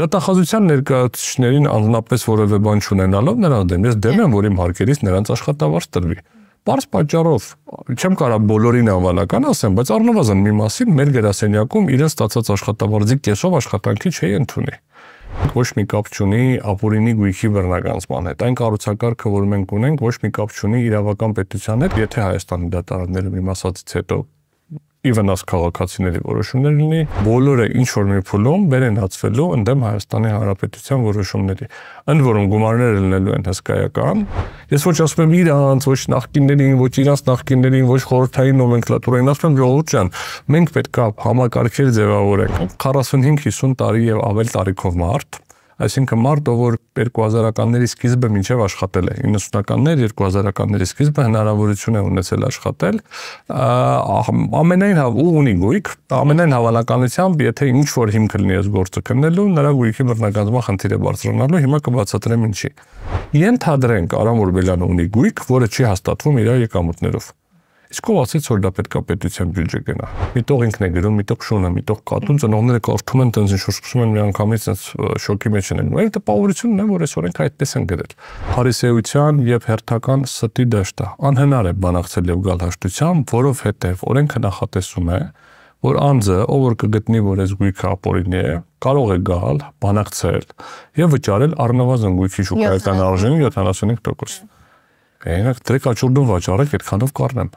Դատախազության ներկայացուցիչներին անznապես որևէ բան չունենալով նրանց դեմ ես դեմ եմ, որ իմ հարկերից նրանց աշխատավարձ տրվի։ Պարզ պատճառով չեմ կարող բոլորին անվանական ասեմ, բայց առնվազն մի մասին մեր գրասենյակում իրեն ստացած աշխատավարձի կեսով աշխատանքի չի ընդունի։ Ոչ մի կապ չունի ապուրինի գույքի բռնականացման հետ։ Այն կառուցակարգը, որ մենք ունենք, ոչ մի կապ չունի իրավական պետության հետ, եթե Հայաստանի դատարաններում իմ ասածից հետո ի վնաս քաղաքացիների որոշումներ լինի, բոլորը ինչ որ մի փուլում վերենացվելու ընդդեմ Հայաստանի Հանրապետության որոշումների։ Ընդ որում գումարները լինելու են հսկայական։ Ես ոչ ասում եմ իրանց, ոչ նախկիններին, ոչ իրանց նախկիններին, ոչ խորհրդային նոմենկլատուրային, ասում եմ ժողովուրդ ջան, մենք պետք է համակարգեր ձևավորենք 45-50 տարի եւ ավել տարիքով մարդ, Այսինքն մարդը, որ 2000-ականների սկիզբը մինչև աշխատել է, 90-ականներ, 2000-ականների սկիզբը հնարավորություն է ունեցել աշխատել, ամենայն ու ունի գույք, ամենայն հավանականությամբ, եթե ինչ որ հիմք լինի այս գործը քննելու, նրա գույքի բռնագանձման խնդիրը բարձրանալու, հիմա կբացատրեմ ինչի։ Ենթադրենք Արամ Օրբելյանը ունի գույք, որը չի հաստատվում իր եկամուտներով Իսկ ով ասեց, որ դա պետքա պետության բյուջե գնա։ Միտող ինքն է գրում, միտող շունը, միտող կատուն, ծնողները կարդում են, տենց ինչ որ սկսում են միանգամից այս շոկի մեջ են ընկնում։ Այդ տպավորությունն է, որ այս օրենք այդպես են գրել։ Փարիսեության եւ հերթական ստի դաշտը անհնար է բանակցել եւ գալ հաշտությամբ, որովհետեւ օրենքը նախատեսում է, որ անձը, ով որ կգտնի, որ այս գույքը ապօրինի է, կարող է գալ, բանակցել եւ վճարել առնվազն գույքի շուկայական արժենի 75%։ Հենակ դրեք աչուրդուն վաճառեք, այդքանով կառնեմ։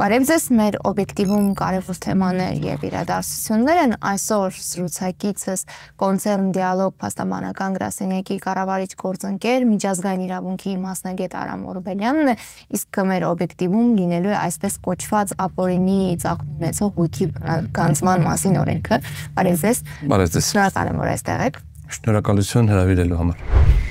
Բարև ձեզ, մեր օբյեկտիվում կարևոր թեմաներ եւ իրադարձություններ են այսօր զրուցակիցս կոնցերն դիալոգ փաստաբանական գրասենյակի կառավարիչ գործընկեր միջազգային իրավունքի մասնագետ Արամ Օրբելյանն է, իսկ մեր օբյեկտիվում լինելու է այսպես կոչված ապօրինի ծագում ունեցող հույքի գանձման մասին օրենքը։ Բարև ձեզ։ Բարև ձեզ։ Շնորհակալ եմ, որ այստեղ եք։ Շնորհակալություն հրավիրելու համար։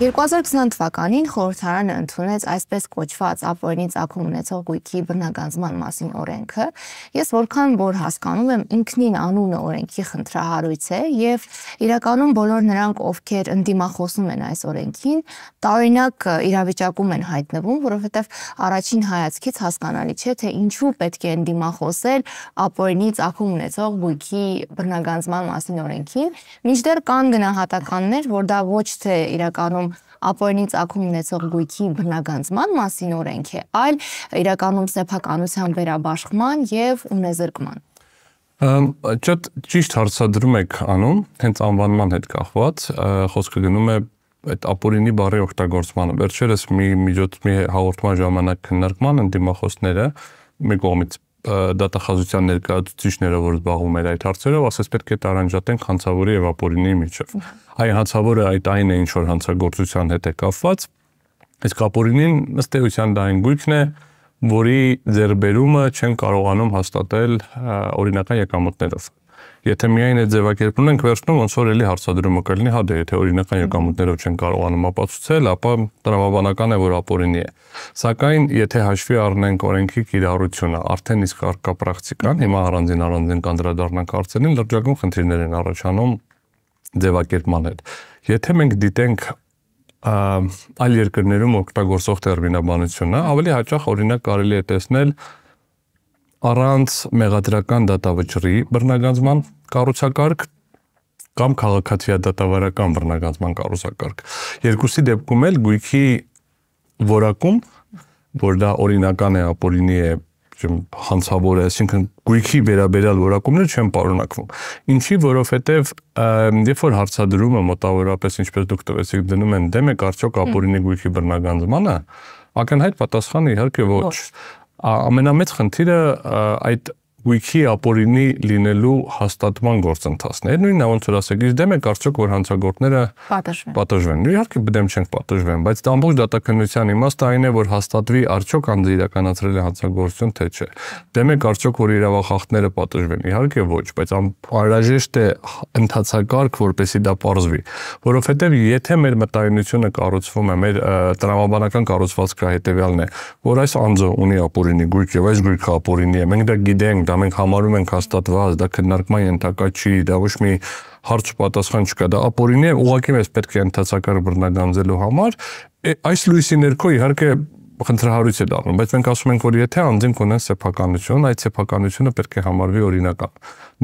2020 թվականին խորհրդարանը ընդունեց այսպես կոչված ապօրինի ցակում ունեցող գույքի բնականզման մասին օրենքը։ Ես որքան որ հասկանում եմ, ինքնին անունը օրենքի խնդրահարույց է եւ իրականում բոլոր նրանք, ովքեր ընդդիմախոսում են այս օրենքին, տարօրինակ իրավիճակում են հայտնվում, որովհետեւ առաջին հայացքից հասկանալի չէ, թե ինչու պետք է ընդդիմախոսել ապօրինի ցակում ունեցող գույքի բնականզման մասին օրենքին։ Միջդեռ կան գնահատականներ, որ դա ոչ թե իրականում ապօրինի ցակում ունեցող գույքի բնագանձման մասին օրենք է, այլ իրականում սեփականության վերաբաշխման եւ ունեզրկման։ Շատ ճիշտ հարցադրում եք անում, հենց անվանման հետ կախված, խոսքը գնում է այդ ապօրինի բառի օգտագործմանը։ Վերջերս մի միջոց մի հաղորդման ժամանակ քննարկման ընդդիմախոսները մի կողմից դատախազության ներկայացուցիչները, որ զբաղվում էր այդ հարցերով, ասես պետք է տարանջատեն հանցավորի եւ ապօրինի միջև։ Այն հանցավորը այդ այն է, ինչ որ հանցագործության հետ է կապված, իսկ ապօրինին ըստ էության դա այն գույքն է, որի ձերբերումը չեն կարողանում հաստատել օրինական եկամուտներով։ Եթե միայն այդ ձևակերպումն ենք վերցնում, ոնց որ էլի հարցադրումը կլինի, հա դե եթե օրինական եկամուտներով չեն կարողանում ապացուցել, ապա տրամաբանական է որ ապօրինի է։ Սակայն եթե հաշվի առնենք օրենքի կիրառությունը, արդեն իսկ արկա պրակտիկան, հիմա առանձին առանձին կանդրադառնանք հարցերին, լրջագույն խնդիրներ են առաջանում ձևակերպման հետ։ Եթե մենք դիտենք այլ երկրներում օգտագործող տերմինաբանությունը, ավելի հաճախ օրինակ կարելի է տեսնել առանց մեղադրական դատավճռի բռնագանձման կառուցակարգ կամ քաղաքացիա դատավարական բռնագանձման կառուցակարգ։ Երկուսի դեպքում էլ գույքի որակում, որ դա օրինական է, ապօրինի է, չեմ հանցավոր է, այսինքն գույքի վերաբերյալ որակումները չեն պարունակվում։ Ինչի, որովհետև երբ որ հարցադրումը մոտավորապես ինչպես դուք տվեցիք դնում են դեմ է արդյոք ապօրինի գույքի բռնագանձմանը, ակնհայտ պատասխանը իհարկե ոչ ամենամեծ խնդիրը այդ գույքի ապօրինի լինելու հաստատման գործընթացներ։ Նույնն է ոնց որ ասեք, իսկ դեմ եք արդյոք որ հանցագործները պատժվեն։ Պատժվեն։ Իհարկե դեմ չենք պատժվեն, բայց դա ամբողջ դատականության իմաստը այն է, որ հաստատվի արդյոք անձը իրականացրել է հանցագործություն թե չէ։ Դեմ եք արդյոք որ իրավախախտները պատժվեն։ Իհարկե ոչ, բայց անհրաժեշտ է ընդհանցակարգ, որպեսի դա պարզվի, որովհետև եթե մեր մտայնությունը կառուցվում է, մեր տրամաբանական կառուցվածքը հետեւյալն է, որ այս անձը ունի ապօրինի գույք եւ այս գույքը ապօրինի է։ Մենք դա գիտենք, դա մենք համարում ենք հաստատված, դա քննարկման ենթակա չի, դա ոչ մի հարց ու պատասխան չկա, դա ապօրինի է, ուղղակի մեզ պետք է ընդհանցակար բռնագանձելու համար այս լույսի ներքո իհարկե խնդրահարույց է դառնում, բայց մենք ասում ենք, որ եթե անձին կունեն սեփականություն, այդ սեփականությունը պետք է համարվի օրինական։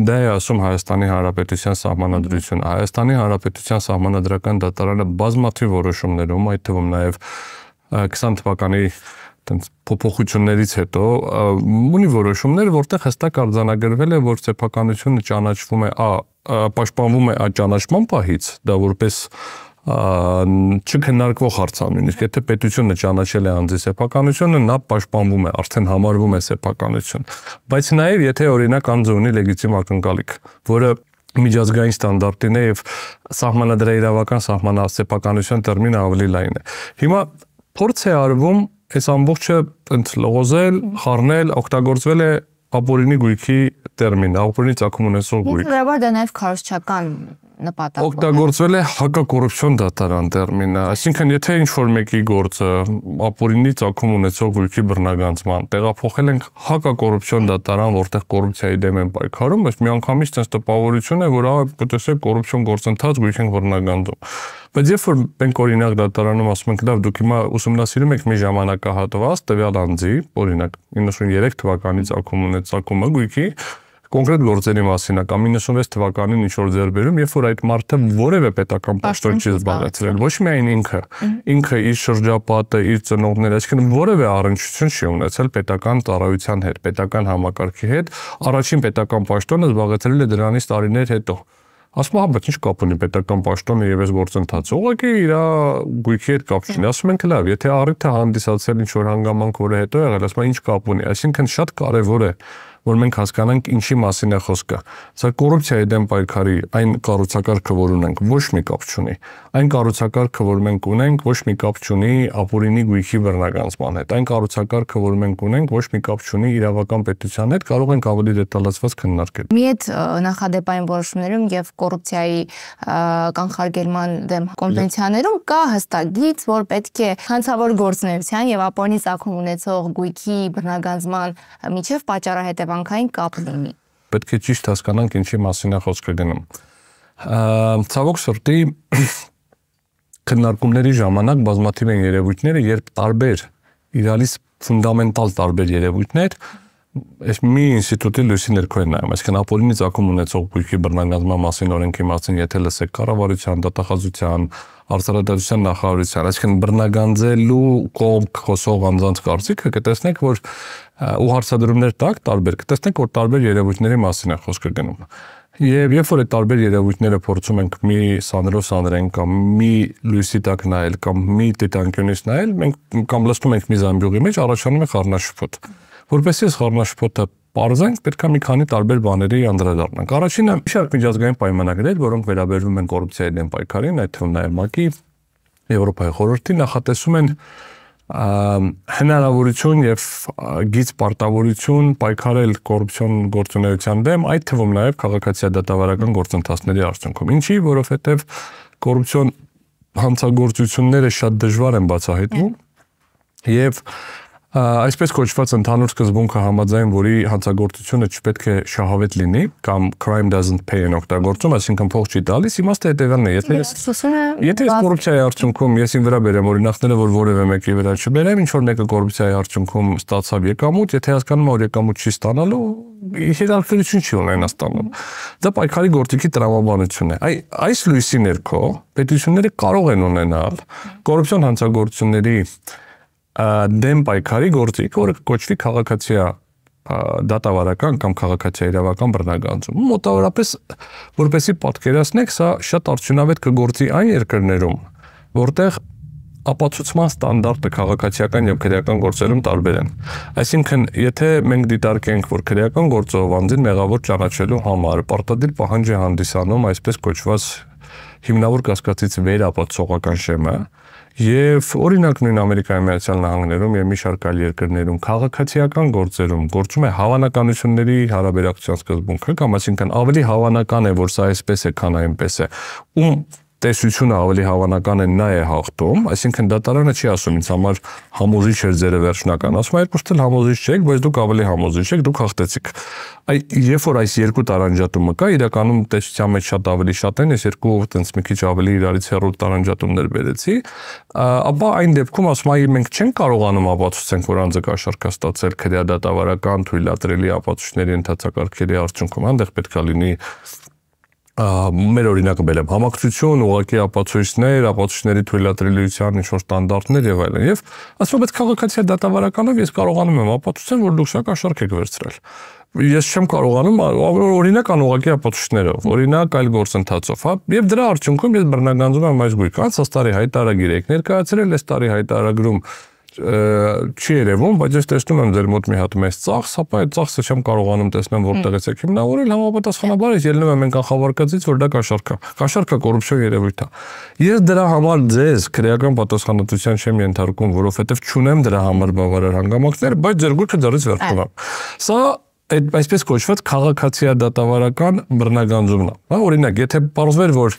Դա է ասում Հայաստանի Հանրապետության Սահմանադրությունը։ Հայաստանի Հանրապետության Սահմանադրական դատարանը բազմաթիվ որոշումներում, այդ թվում նաև 20 թվականի տենց փոփոխություններից հետո ունի որոշումներ, որտեղ հստակ արձանագրվել է, որ սեփականությունը ճանաչվում է, ա պաշտպանվում է այդ ճանաչման պահից, դա որպես չքննարկվող հարց է նույնիսկ եթե պետությունը ճանաչել է անձի սեփականությունը նա պաշտպանվում է արդեն համարվում է սեփականություն բայց նաև եթե օրինակ անձը ունի լեգիտիմ ակնկալիք որը միջազգային ստանդարտին է եւ սահմանադրային իրավական սահմանասեփականության տերմինը ավելի լայն է հիմա փորձ է արվում այս ամբողջը ընդ լողոզել, խառնել, օգտագործվել է ապօրինի գույքի տերմին, ապօրինի ցակում ունեցող գույք։ Ինքնաբար դա նաև քարոզչական նպատակ։ Օգտագործվել է հակակոռուպցիոն դատարան տերմինը, այսինքն եթե ինչ-որ մեկի գործը ապօրինի ցակում ունեցող գույքի բռնագանցման տեղափոխել ենք հակակոռուպցիոն դատարան, որտեղ կոռուպցիայի դեմ են պայքարում, բայց միանգամից այս տպավորություն է, որ ահա կտեսեք կոռուպցիոն գործընթաց գույք են բռնագանձում։ Բայց երբ որ մենք օրինակ դատարանում ասում ենք, լավ, դուք հիմա ուսումնասիրում եք մի ժամանակահատված տվյալ անձի, օրինակ 93 թվականից ակում ունեց ակումը գույքի կոնկրետ գործերի մասին է կամ 96 թվականին ինչ որ ձեռբերում, երբ որ այդ մարդը որևէ պետական պաշտոն չի զբաղեցրել, ոչ միայն ինքը, ինքը իր շրջապատը, իր ծնողները, այսինքն որևէ առնչություն չի ունեցել պետական ծառայության հետ, պետական համակարգի հետ, առաջին պետական պաշտոնը զբաղեցրել է դրանից տարիներ հետո։ Ա ասում հա բայց ինչ կապ ունի պետական պաշտոնը եւ այս գործընթացը ուղղակի իր գույքի հետ կապ չունի ասում ենք լավ եթե առիթը հանդիսացել ինչ որ հանգամանք որը հետո եղել ասում ինչ կապ ունի այսինքն շատ կարեւոր է որ մենք հասկանանք ինչի մասին է խոսքը։ Սա կոռուպցիայի դեմ պայքարի այն կառուցակարգը, որ ունենք, ոչ մի կապ չունի։ Այն կառուցակարգը, որ մենք ունենք, ոչ մի կապ չունի ապօրինի գույքի բռնականացման հետ։ Այն կառուցակարգը, որ մենք ունենք, ոչ մի կապ չունի իրավական պետության հետ, կարող ենք ավելի դետալացված քննարկել։ Մի այդ նախադեպային որոշումներում եւ կոռուպցիայի կանխարգելման դեմ կոնվենցիաներում կա հստակից, որ պետք է հանցավոր գործունեության եւ ապօրինի ծագում ունեցող գույքի բռնականացման միջև պատճառահետևանքները աշխատանքային կապ լինի։ Պետք է ճիշտ հասկանանք ինչի մասին է խոսքը գնում։ Ցավոք սրտի քննարկումների ժամանակ բազմաթիվ են երևույթները, երբ տարբեր իրալից ֆունդամենտալ տարբեր երևույթներ այս մի ինստիտուտի լույսի ներքո են նայում, այսինքն ապօրինի ցակում ունեցող բույքի բռնագանձման մասին օրենքի մասին, եթե լսեք կառավարության, դատախազության, արտարադատության նախարարության, այսինքն բռնագանձելու կողմ խոսող անձանց կարծիքը կտեսնեք, որ ու հարցադրումներ տակ տարբեր կտեսնենք որ տարբեր երևույթների մասին է խոսքը գնում Եվ երբ որ այդ տարբեր երևույթները փորձում ենք մի սանրով սանրենք կամ մի լույսի տակ նայել կամ մի տիտանկյունից նայել, մենք կամ լցնում ենք մի զամբյուղի մեջ, առաջանում է խառնաշփոթ։ Որպեսզի այս խառնաշփոթը Պարզենք պետք է մի քանի տարբեր բաների անդրադառնանք։ Առաջինը շարք միջազգային պայմանագրեր, որոնք վերաբերում են կոռուպցիայի դեմ պայքարին, այդ թվում նաև ՄԱԿ-ի, Եվրոպայի խորհրդի նախատեսում են հնարավորություն եւ գից պարտավորություն պայքարել կոռուպցիոն գործունեության դեմ, այդ թվում նաեւ քաղաքացիական դատավարական գործընթացների արդյունքում։ Ինչի, որովհետեւ կոռուպցիոն հանցագործությունները շատ դժվար են բացահայտվում հա։ եւ Այսպես կոչված ընդհանուր սկզբունքը համաձայն, որի հանցագործությունը չպետք է շահավետ լինի կամ crime doesn't pay են օգտագործում, այսինքն փող չի տալիս, իմաստը հետևանն է, եթե ես Եթե ես կոռուպցիայի արդյունքում ես ին վրա բերեմ օրինակները, որ որևէ մեկի վրա չբերեմ, ինչ որ մեկը կոռուպցիայի արդյունքում ստացավ եկամուտ, եթե հասկանում եմ, որ եկամուտ չի ստանալու, հետաքրքրություն չի ունենա ստանում։ Դա պայքարի գործիքի տրամաբանություն է։ Այ այս լույսի ներքո պետությունները կարող են ունենալ կոռուպցիոն հանցագործությունների դեմ պայքարի գործիք, որը կոչվի քաղաքացիա դատավարական կամ քաղաքացիական իրավական բռնագանձում։ Մոտավորապես որպեսի պատկերացնեք, սա շատ արդյունավետ կգործի այն երկրներում, որտեղ ապացուցման ստանդարտը քաղաքացիական եւ քրեական գործերում տարբեր են։ Այսինքն, եթե մենք դիտարկենք, որ քրեական գործով անձին մեղավոր ճանաչելու համար պարտադիր պահանջ է հանդիսանում այսպես կոչված հիմնավոր կասկածից վերապացողական շեմը, Եվ օրինակ նույն Ամերիկայի Միացյալ Նահանգներում եւ մի շարք այլ երկրներում քաղաքացիական գործերում գործում է հավանականությունների հարաբերակցության սկզբունքը, կամ այսինքն ավելի հավանական է, որ սա այսպես է, քան այնպես է։ Ում տեսությունը ավելի հավանական է նա է հաղթում, այսինքն դատարանը չի ասում ինձ համար համոզիչ էր ձերը վերջնական, ասում է երկուստ էլ համոզիչ չեք, բայց դուք ավելի համոզիչ եք, դուք հաղթեցիք։ Այ երբ որ այս երկու տարանջատումը կա, իրականում տեսության մեջ շատ ավելի շատ են, այս երկու տենց մի քիչ ավելի իրարից հեռու տարանջատումներ բերեցի, ապա այն դեպքում ասում եմ մենք չենք կարողանում ապացուցենք, որ անձը կաշառքա ստացել քրեա դատավարական թույլատրելի ապացույցների ընդհանրակարգերի արդյունքում, այնտեղ պետքա լինի մեր օրինակը բերել եմ համակցություն, ուղակի ապացույցներ, ապացույցների թույլատրելիության ինչ որ ստանդարտներ եւ այլն։ Եվ ասում եմ, այդ քաղաքացիա դատավարականով ես կարողանում եմ ապացուցել, որ դուք շակա շարք եք վերցրել ես չեմ կարողանում օրինակ անուղակի ապացույցներով, օրինակ այլ գործընթացով, հա, եւ դրա արդյունքում ես բռնագանձում եմ այս գույքը, հա, այս տարի հայտարարագիր եք ներկայացրել, այս տարի հայտարարագրում չի երևում, բայց ես տեսնում եմ ձեր մոտ մի հատ մեծ ծախս, ապա հա, այդ ծախսը չեմ կարողանում տեսնեմ որտեղից է հիմնավորել, համապատասխանաբար ես ելնում եմ ենքախավարկածից, որ դա կաշառք է։ Կաշառքը կոռուպցիա երևույթ է։ Ես դրա համար ձեզ քրեական պատասխանատվության չեմ ենթարկում, որովհետև չունեմ դրա համար բավարար հանգամանքներ, բայց ձեր գույքը դեռից վերքում է։ Սա այդ այսպես կոչված քաղաքացիա դատավարական բռնագանձումն է։ Հա օրինակ, եթե ողջվեր, որ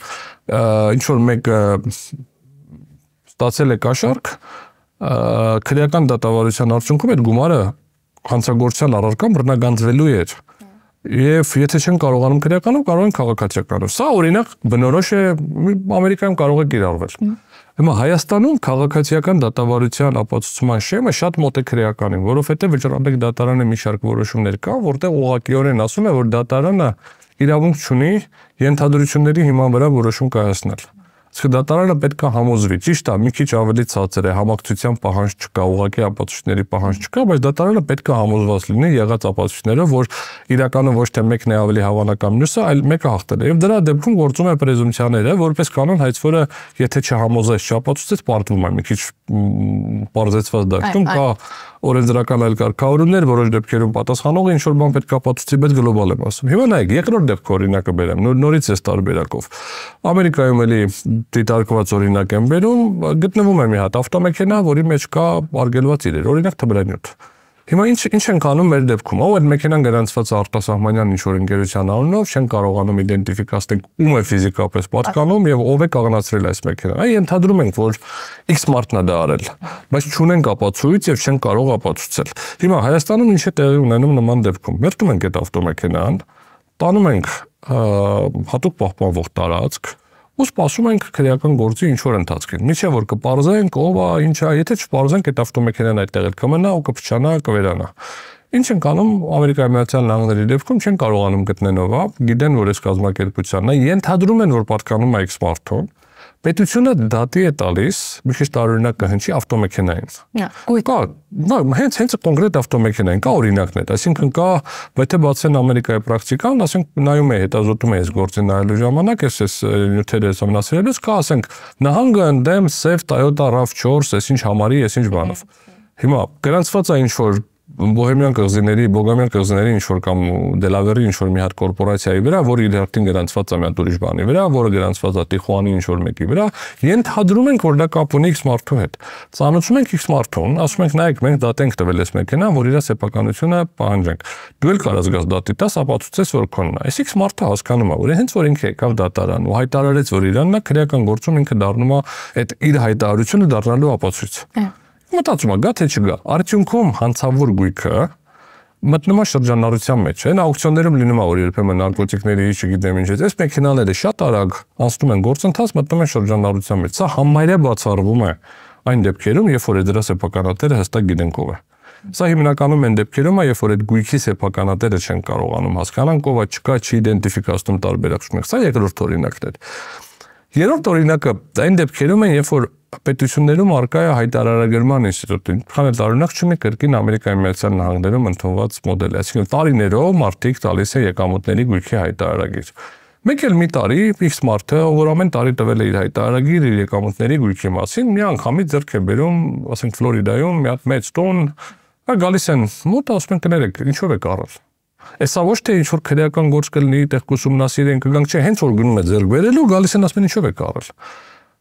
ինչ որ մեկը ստացել է կաշառք, քրեական դատավարության արդյունքում այդ գումարը հանցագործության առարկան բռնագանձվելու էր։ Եվ եթե չեն կարողանում քրեականով, կարող են քաղաքացիականով։ Սա օրինակ բնորոշ է Ամերիկայում կարող է կիրառվել։ Հիմա Հայաստանում քաղաքացիական դատավարության ապացուցման շեմը շատ մոտ է քրեականին, որովհետև վճռաբեկ դատարանը մի շարք որոշումներ կա, որտեղ ուղղակիորեն ասում է, որ դատարանը իրավունք ունի ընդհանրությունների հիման վրա որոշում կայացնել։ Իսկ դատարանը պետք է համոզվի, ճիշտ է, մի քիչ ավելի ցածր է, համակցության պահանջ չկա, ուղղակի ապացույցների պահանջ չկա, բայց դատարանը պետք է համոզված լինի եղած ապացույցներով, որ իրականը ոչ թե մեկն է ավելի հավանական մյուսը, այլ մեկը հաղթել է։ Եվ դրա դեպքում գործում է պրեզումպցիաները, որպես կանոն հայցվորը, եթե չհամոզես չապացուցեց, պարտվում է մի քիչ բարձեցված դաշտում կա օրենսդրական այլ կարգավորումներ, որոշ դեպքերում պատասխանող ինչ որ բան պետք է պատուցի, բայց գլոբալ եմ ասում։ Հիմա նայեք, երկրորդ դեպքը օրինակը բերեմ, նոր նորից էս տարբերակով։ Ամերիկայում էլի դիտարկված օրինակ եմ բերում, գտնվում է մի հատ ավտոմեքենա, որի մեջ կա արգելված իրեր, օրինակ թմրանյութ Հիմա ինչ ինչ ենք անում մեր դեպքում։ Ով այդ մեքենան գրանցված արտասահմանյան ինչ որ ընկերության անունով չեն կարողանում իդենտիֆիկացնել ում է ֆիզիկապես պատկանում եւ ով է կանգնացրել այս մեքենան։ Այ ենթադրում ենք, որ X մարդն է դա արել, բայց չունենք ապացույց եւ չեն կարող ապացուցել։ Հիմա Հայաստանում ինչ է տեղի ունենում նման դեպքում։ Մերտում ենք այդ ավտոմեքենան, տանում ենք հատուկ պահպանվող տարածք, ու սպասում ենք քրեական գործի ինչ որ ընթացքին։ Միջև որ կպարզենք ով է, ինչ է, եթե չպարզենք այդ ավտոմեքենան այդտեղ էլ կմնա ու կփչանա, կվերանա։ Ինչ են կանում Ամերիկայի Միացյալ Նահանգների դեպքում չեն կարողանում գտնեն ով, գիտեն որ այս կազմակերպությունն է, ենթադրում են որ պատկանում է X-Marton, Պետությունը դատի է տալիս, մի քիչ տարօրինակ կհնչի ավտոմեքենային։ Կա, նա հենց հենց կոնկրետ ավտոմեքենային կա օրինակներ, այսինքն կա, եթե բացեն Ամերիկայի պրակտիկան, ասենք նայում է հետազոտում է այս գործի նայելու ժամանակ, ես էս նյութերը համնասիրելուց կա, ասենք նահանգը ընդեմ սև Toyota RAV4, ես ինչ համարի, ես ինչ բանով։ Հիմա գրանցված է ինչ որ Բոհեմյան կղզիների, Բոգամյան կղզիների ինչ որ կամ Դելավերի ինչ որ մի հատ կորպորացիայի վրա, որը իր հերթին գրանցված է մի հատ ուրիշ բանի վրա, որը գրանցված է Տիխուանի ինչ որ մեկի վրա, ենթադրում ենք, որ դա կապ ունի X մարդու հետ։ Ծանոթում ենք X մարդուն, ասում ենք նայեք, մենք դատենք տվել էս մեքենան, որ իր սեփականությունը պահանջենք։ Դու էլ կարաս գաս դատի տաս, ապացուցես, որ քոնն է։ Այս X մարդը հասկանում է, որ հենց որ ինքը եկավ դատարան ու հայտարարեց, որ իրանն է քրեական գործում ինքը դառնում է այդ իր հայտարարությունը դառնալու ապացույց։ Ահա մտածում ա գա թե չգա արդյունքում հանցավոր գույքը մտնումա շրջանառության մեջ են աուկցիոններում լինում է որ երբեմն նարկոտիկների, չգիտեմ ինչ է, այս մեքենաները դե շատ արագ անցնում են գործընթաց, մտնում են շրջանառության մեջ։ Սա համարյա բացառվում է այն դեպքերում, երբ որ դրա սեփականատերը հստակ գիտենք ով է։ Սա հիմնականում այն դեպքերում է, երբ որ այդ գույքի սեփականատերը չեն կարողանում հասկանալ, ով է չկա, չիդենտիֆիկացնում տարբերակում։ Սա երկրորդ օրինակն է։ Երրորդ օրինակը այն դեպքերում է, երբ որ պետություններում արկա է հայտարարագրման ինստիտուտին։ Քան էլ տարօրինակ չունի կրկին Ամերիկայի Միացյալ Նահանգներում ընդունված մոդելը, այսինքն տարիներով մարդիկ տալիս է եկամուտների գույքի հայտարարագիր։ Մեկ էլ մի տարի X մարդը, որ ամեն տարի տվել է իր հայտարարագիր իր եկամուտների գույքի մասին, մի անգամից ձեռք է բերում, ասենք Ֆլորիդայում մի հատ մեծ տոն, գալիս են մոտ ասում են կներեք, ինչով եք առել։ Այսա ոչ թե ինչ որ քրեական գործ կլինի, տեղ կուսումնասիրեն կգանք, չէ, հենց որ գնում է ձեռք բերելու, գալիս են ասում են ինչով եք առել։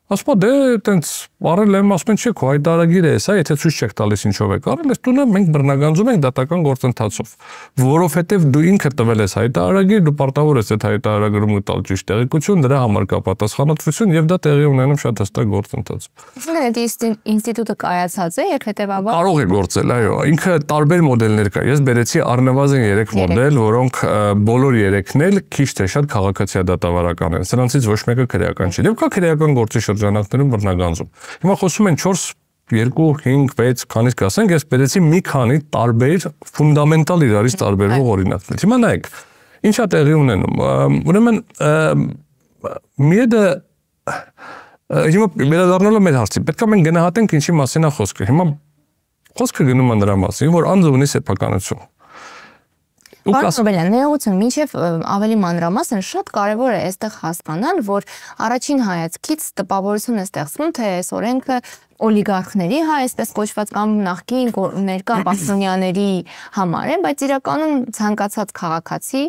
Ասում է դե տենց առել եմ, ասում են չէ, քո հայտարագիրը է սա, եթե ցույց չեք տալիս ինչով եք առել, այս տունը մենք բռնագանձում ենք դատական գործընթացով, որովհետև դու ինքը տվել ես հայտարագիր, դու պարտավոր ես այդ հայտարարագրումը տալ ճիշտ տեղեկություն, դրա համար կա պատասխանատվություն եւ դա տեղի ունենում շատ հստակ գործընթացով։ Ուրեմն այդ ինստիտուտը կայացած է եւ հետեւաբար Կարող է գործել, այո, ինքը տարբեր մոդելներ կա։ Ես բերեցի առնվազն 3 մոդել, որոնք բոլոր 3-ն էլ քիչ թե շատ քաղաքացիական դատավարական են։ Սրանցից ոչ մեկը քրեական չէ։ Եվ կա քրեական գործի շ շրջանակներում բռնագանձում։ Հիմա խոսում են 4 2 5 6 քանից կասենք ես բերեցի մի քանի տարբեր ֆունդամենտալ իրարից տարբերվող օրինակներ։ Հիմա նայեք ինչա տեղի ունենում։ Ուրեմն մյեդը հիմա վերադառնալով մեր հարցին, պետք է մենք գնահատենք ինչի մասին է խոսքը։ Հիմա խոսքը գնում է նրա մասին, որ անձը ունի սեփականություն Պարզվել է նեղություն, մինչև ավելի մանրամասն շատ կարևոր է այստեղ հասկանալ, որ առաջին հայացքից տպավորություն է ստեղծվում, թե այս օրենքը օլիգարխների, հա, այսպես կոչված կամ նախկին ներկա պաշտոնյաների համար է, բայց իրականում ցանկացած քաղաքացի,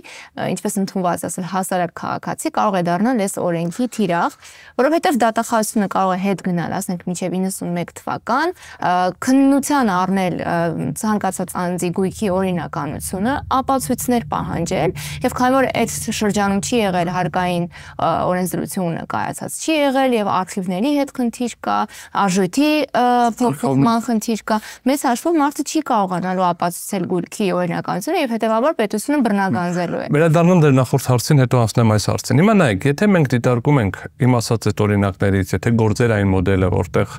ինչպես ընդունված ասել հասարակ քաղաքացի կարող է դառնալ այս օրենքի թիրախ, որովհետև դատախազությունը կարող է հետ գնալ, ասենք մինչև 91 թվական, քննության առնել ցանկացած անձի գույքի օրինականությունը, ապացույցներ պահանջել եւ քանի որ այդ շրջանում չի եղել հարկային օրենսդրությունը կայացած, չի եղել եւ արխիվների հետ քննիչ կա, արժույթի գորգի փոփոխման խնդիր կա։ Մեծ հաշվով մարդը չի կարողանալու ապացուցել գորգի օրինականությունը եւ հետեւաբար պետությունը բռնագանձելու է։ Վերադառնամ դեր նախորդ հարցին, հետո անցնեմ այս հարցին։ Հիմա նայեք, եթե մենք դիտարկում ենք իմ ասած այդ օրինակներից, եթե գործերային մոդելը, որտեղ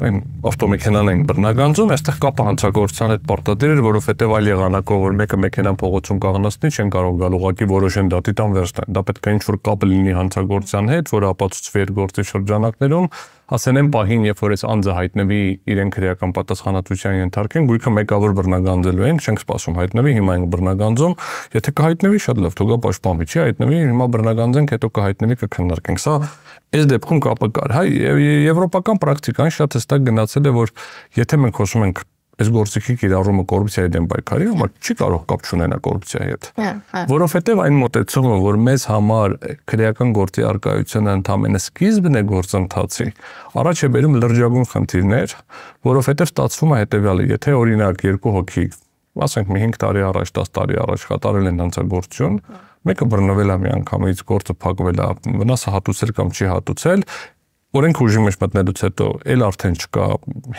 այն ավտոմեքենան են բռնագանձում, այստեղ կապը հանցագործության հետ պարտադիր էր, որովհետև այլ եղանակով որ մեկը մեքենան փողոցում կանգնացնի, չեն կարող գալ ուղակի որոշեն դատի տան վերստան։ Դա պետք է ինչ որ կապ լինի հանցագործության հետ, որ ապացուցվի այդ գործի շրջանակներում, հասենեն պահին, երբ որ այս անձը հայտնվի իրեն քրեական պատասխանատվության ենթարկեն, գույքը մեկավոր բռնագանձելու են, չենք սպասում հայտնվի, հիմա ենք բռնագանձում, եթե կհայտնվի շատ լավ, թողա պաշտպանվի, չի հայտնվի, հիմա բռնագանձենք, հետո կհայտնվի, կքննարկենք։ Սա այս դեպքում կապը կար։ Հայ եվրոպական պրակտիկան շատ հստակ գնացել է, որ եթե մենք խոսում ենք այս գործիքի կիրառումը կոռուպցիայի դեմ պայքարի համար չի կարող կապ չունենա կոռուպցիայի հետ։ հա, հա։ Որովհետև այն մտածումը, որ մեզ համար քրեական գործի արկայությունը ընդամենը սկիզբն է գործընթացի, առաջ է բերում լրջագույն խնդիրներ, որովհետև ստացվում է հետեւյալը, եթե օրինակ երկու հոգի ասենք մի 5 տարի առաջ, 10 տարի առաջ կատարել են հանցագործություն, մեկը բռնվել է միանգամից, գործը փակվել է, վնասը հատուցել կամ չի հատուցել, օրենք ուժի մեջ մտնելուց հետո էլ արդեն չկա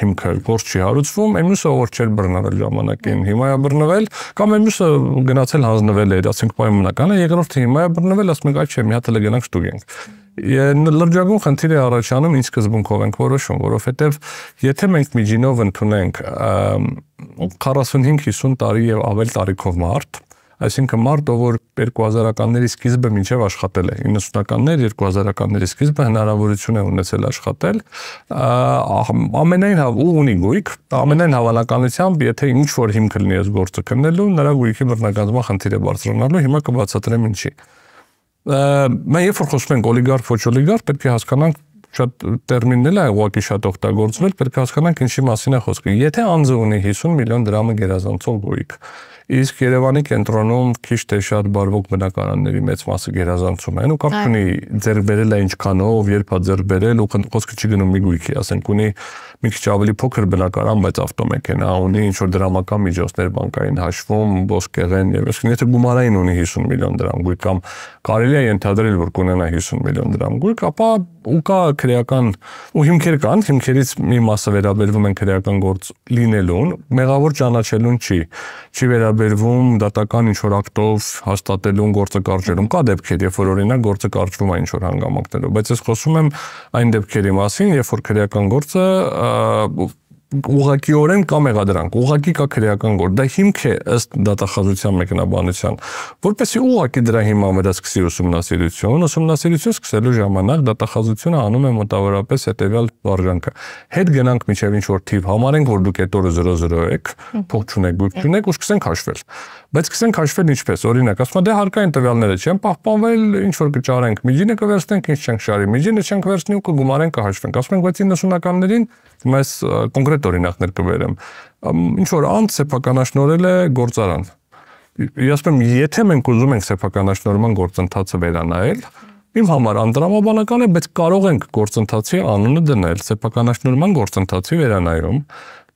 հիմքը, որ չի հարուցվում, այնուսը ով չէր բռնվել ժամանակին, հիմա է բռնվել կամ այնուսը գնացել հանձնվել է, ասենք պայմանական է, երկրորդը հիմա է բռնվել, ասում ենք, այ չէ, մի հատ էլ գնանք շտուգենք։ Լրջագույն խնդիր է առաջանում ինչ սկզբունքով ենք որոշում, որովհետև եթե մենք միջինով ընդունենք 45-50 տարի եւ ավել տարիքով մարդ, Այսինքն մարդը, որ 2000-ականների սկիզբը մինչև աշխատել է, 90-ականներ, 2000-ականների սկիզբը հնարավորություն է ունեցել աշխատել, ամենայն ու ունի գույք, ամենայն հավանականությամբ, եթե ինչ որ հիմք լինի այս գործը քննելու, նրա գույքի բռնագանձման խնդիրը բարձրանալու, հիմա կբացատրեմ ինչի։ Մենք երբ որ խոսում ենք օլիգարխ, ոչ օլիգարխ, պետք է հասկանանք շատ տերմինն էլ է ուղղակի շատ օգտագործվել, պետք է հասկանանք ինչի մասին է խոսքը։ Եթե անձը ունի 50 միլիոն դրամը գերազանցող գույք, իսկ Երևանի կենտրոնում քիչ թե շատ բարվոք բնակարանների մեծ մասը գերազանցում են ու կապ չունի ձեր բերելը ինչքանով, երբ է հա ձեր բերել ու խոսքը չի գնում մի գույքի, ասենք ունի մի քիչ ավելի փոքր բնակարան, բայց ավտոմեքենա ունի, ինչ որ դրամական միջոցներ բանկային հաշվում, ոսկեղեն եւ այսինքն եթե գումարային ունի 50 միլիոն դրամ գույք կամ կարելի է ենթադրել, որ կունենա 50 միլիոն դրամ գույք, ապա ու կա քրեական ու հիմքեր կան, հիմքերից մի մասը վերաբերվում են քրեական գործ լինելուն, մեղավոր ճանաչելուն չի։ Չի վերաբերվում վերաբերվում դատական ինչ որ ակտով հաստատելուն գործակարգերում կա դեպքեր, երբ որ օրինակ գործը կարճվում է ինչ որ հանգամանքներով, բայց ես խոսում եմ այն դեպքերի մասին, երբ որ քրեական գործը ուղղակիորեն կամ եղադրանք, ուղղակի կա քրեական գործ։ Դա հիմք է ըստ դատախազության մեկնաբանության, որպեսի ուղղակի դրա հիման վրա սկսի ուսումնասիրություն, ուսումնասիրություն սկսելու ժամանակ դատախազությունը անում է մոտավորապես հետևյալ վարժանքը։ Հետ գնանք միջև ինչ որ թիվ, համարենք որ դուք այդ օրը 00 եք, փող չունեք, գույք չունեք ու սկսենք հաշվել։ Բայց սկսենք հաշվել ինչպես։ Օրինակ, ասում են դե հարկային տվյալները չեն պահպանվել, ինչ որ կճարենք, միջինը կվերցնենք, ինչ չենք շարի, միջինը չենք վերցնի ու կգումարենք կհաշվենք։ Ասում են 60-ականներին հիմա ես կոնկրետ օրինակներ կբերեմ։ Ինչ որ անց սեփականաշնորել է գործարան։ Ես ասում եմ, եթե մենք ուզում ենք սեփականաշնորման գործընթացը վերանայել, Իմ համար անդրադառնալական է, բայց կարող ենք գործընթացի անունը դնել սեփականաշնորհման գործընթացի վերանայում,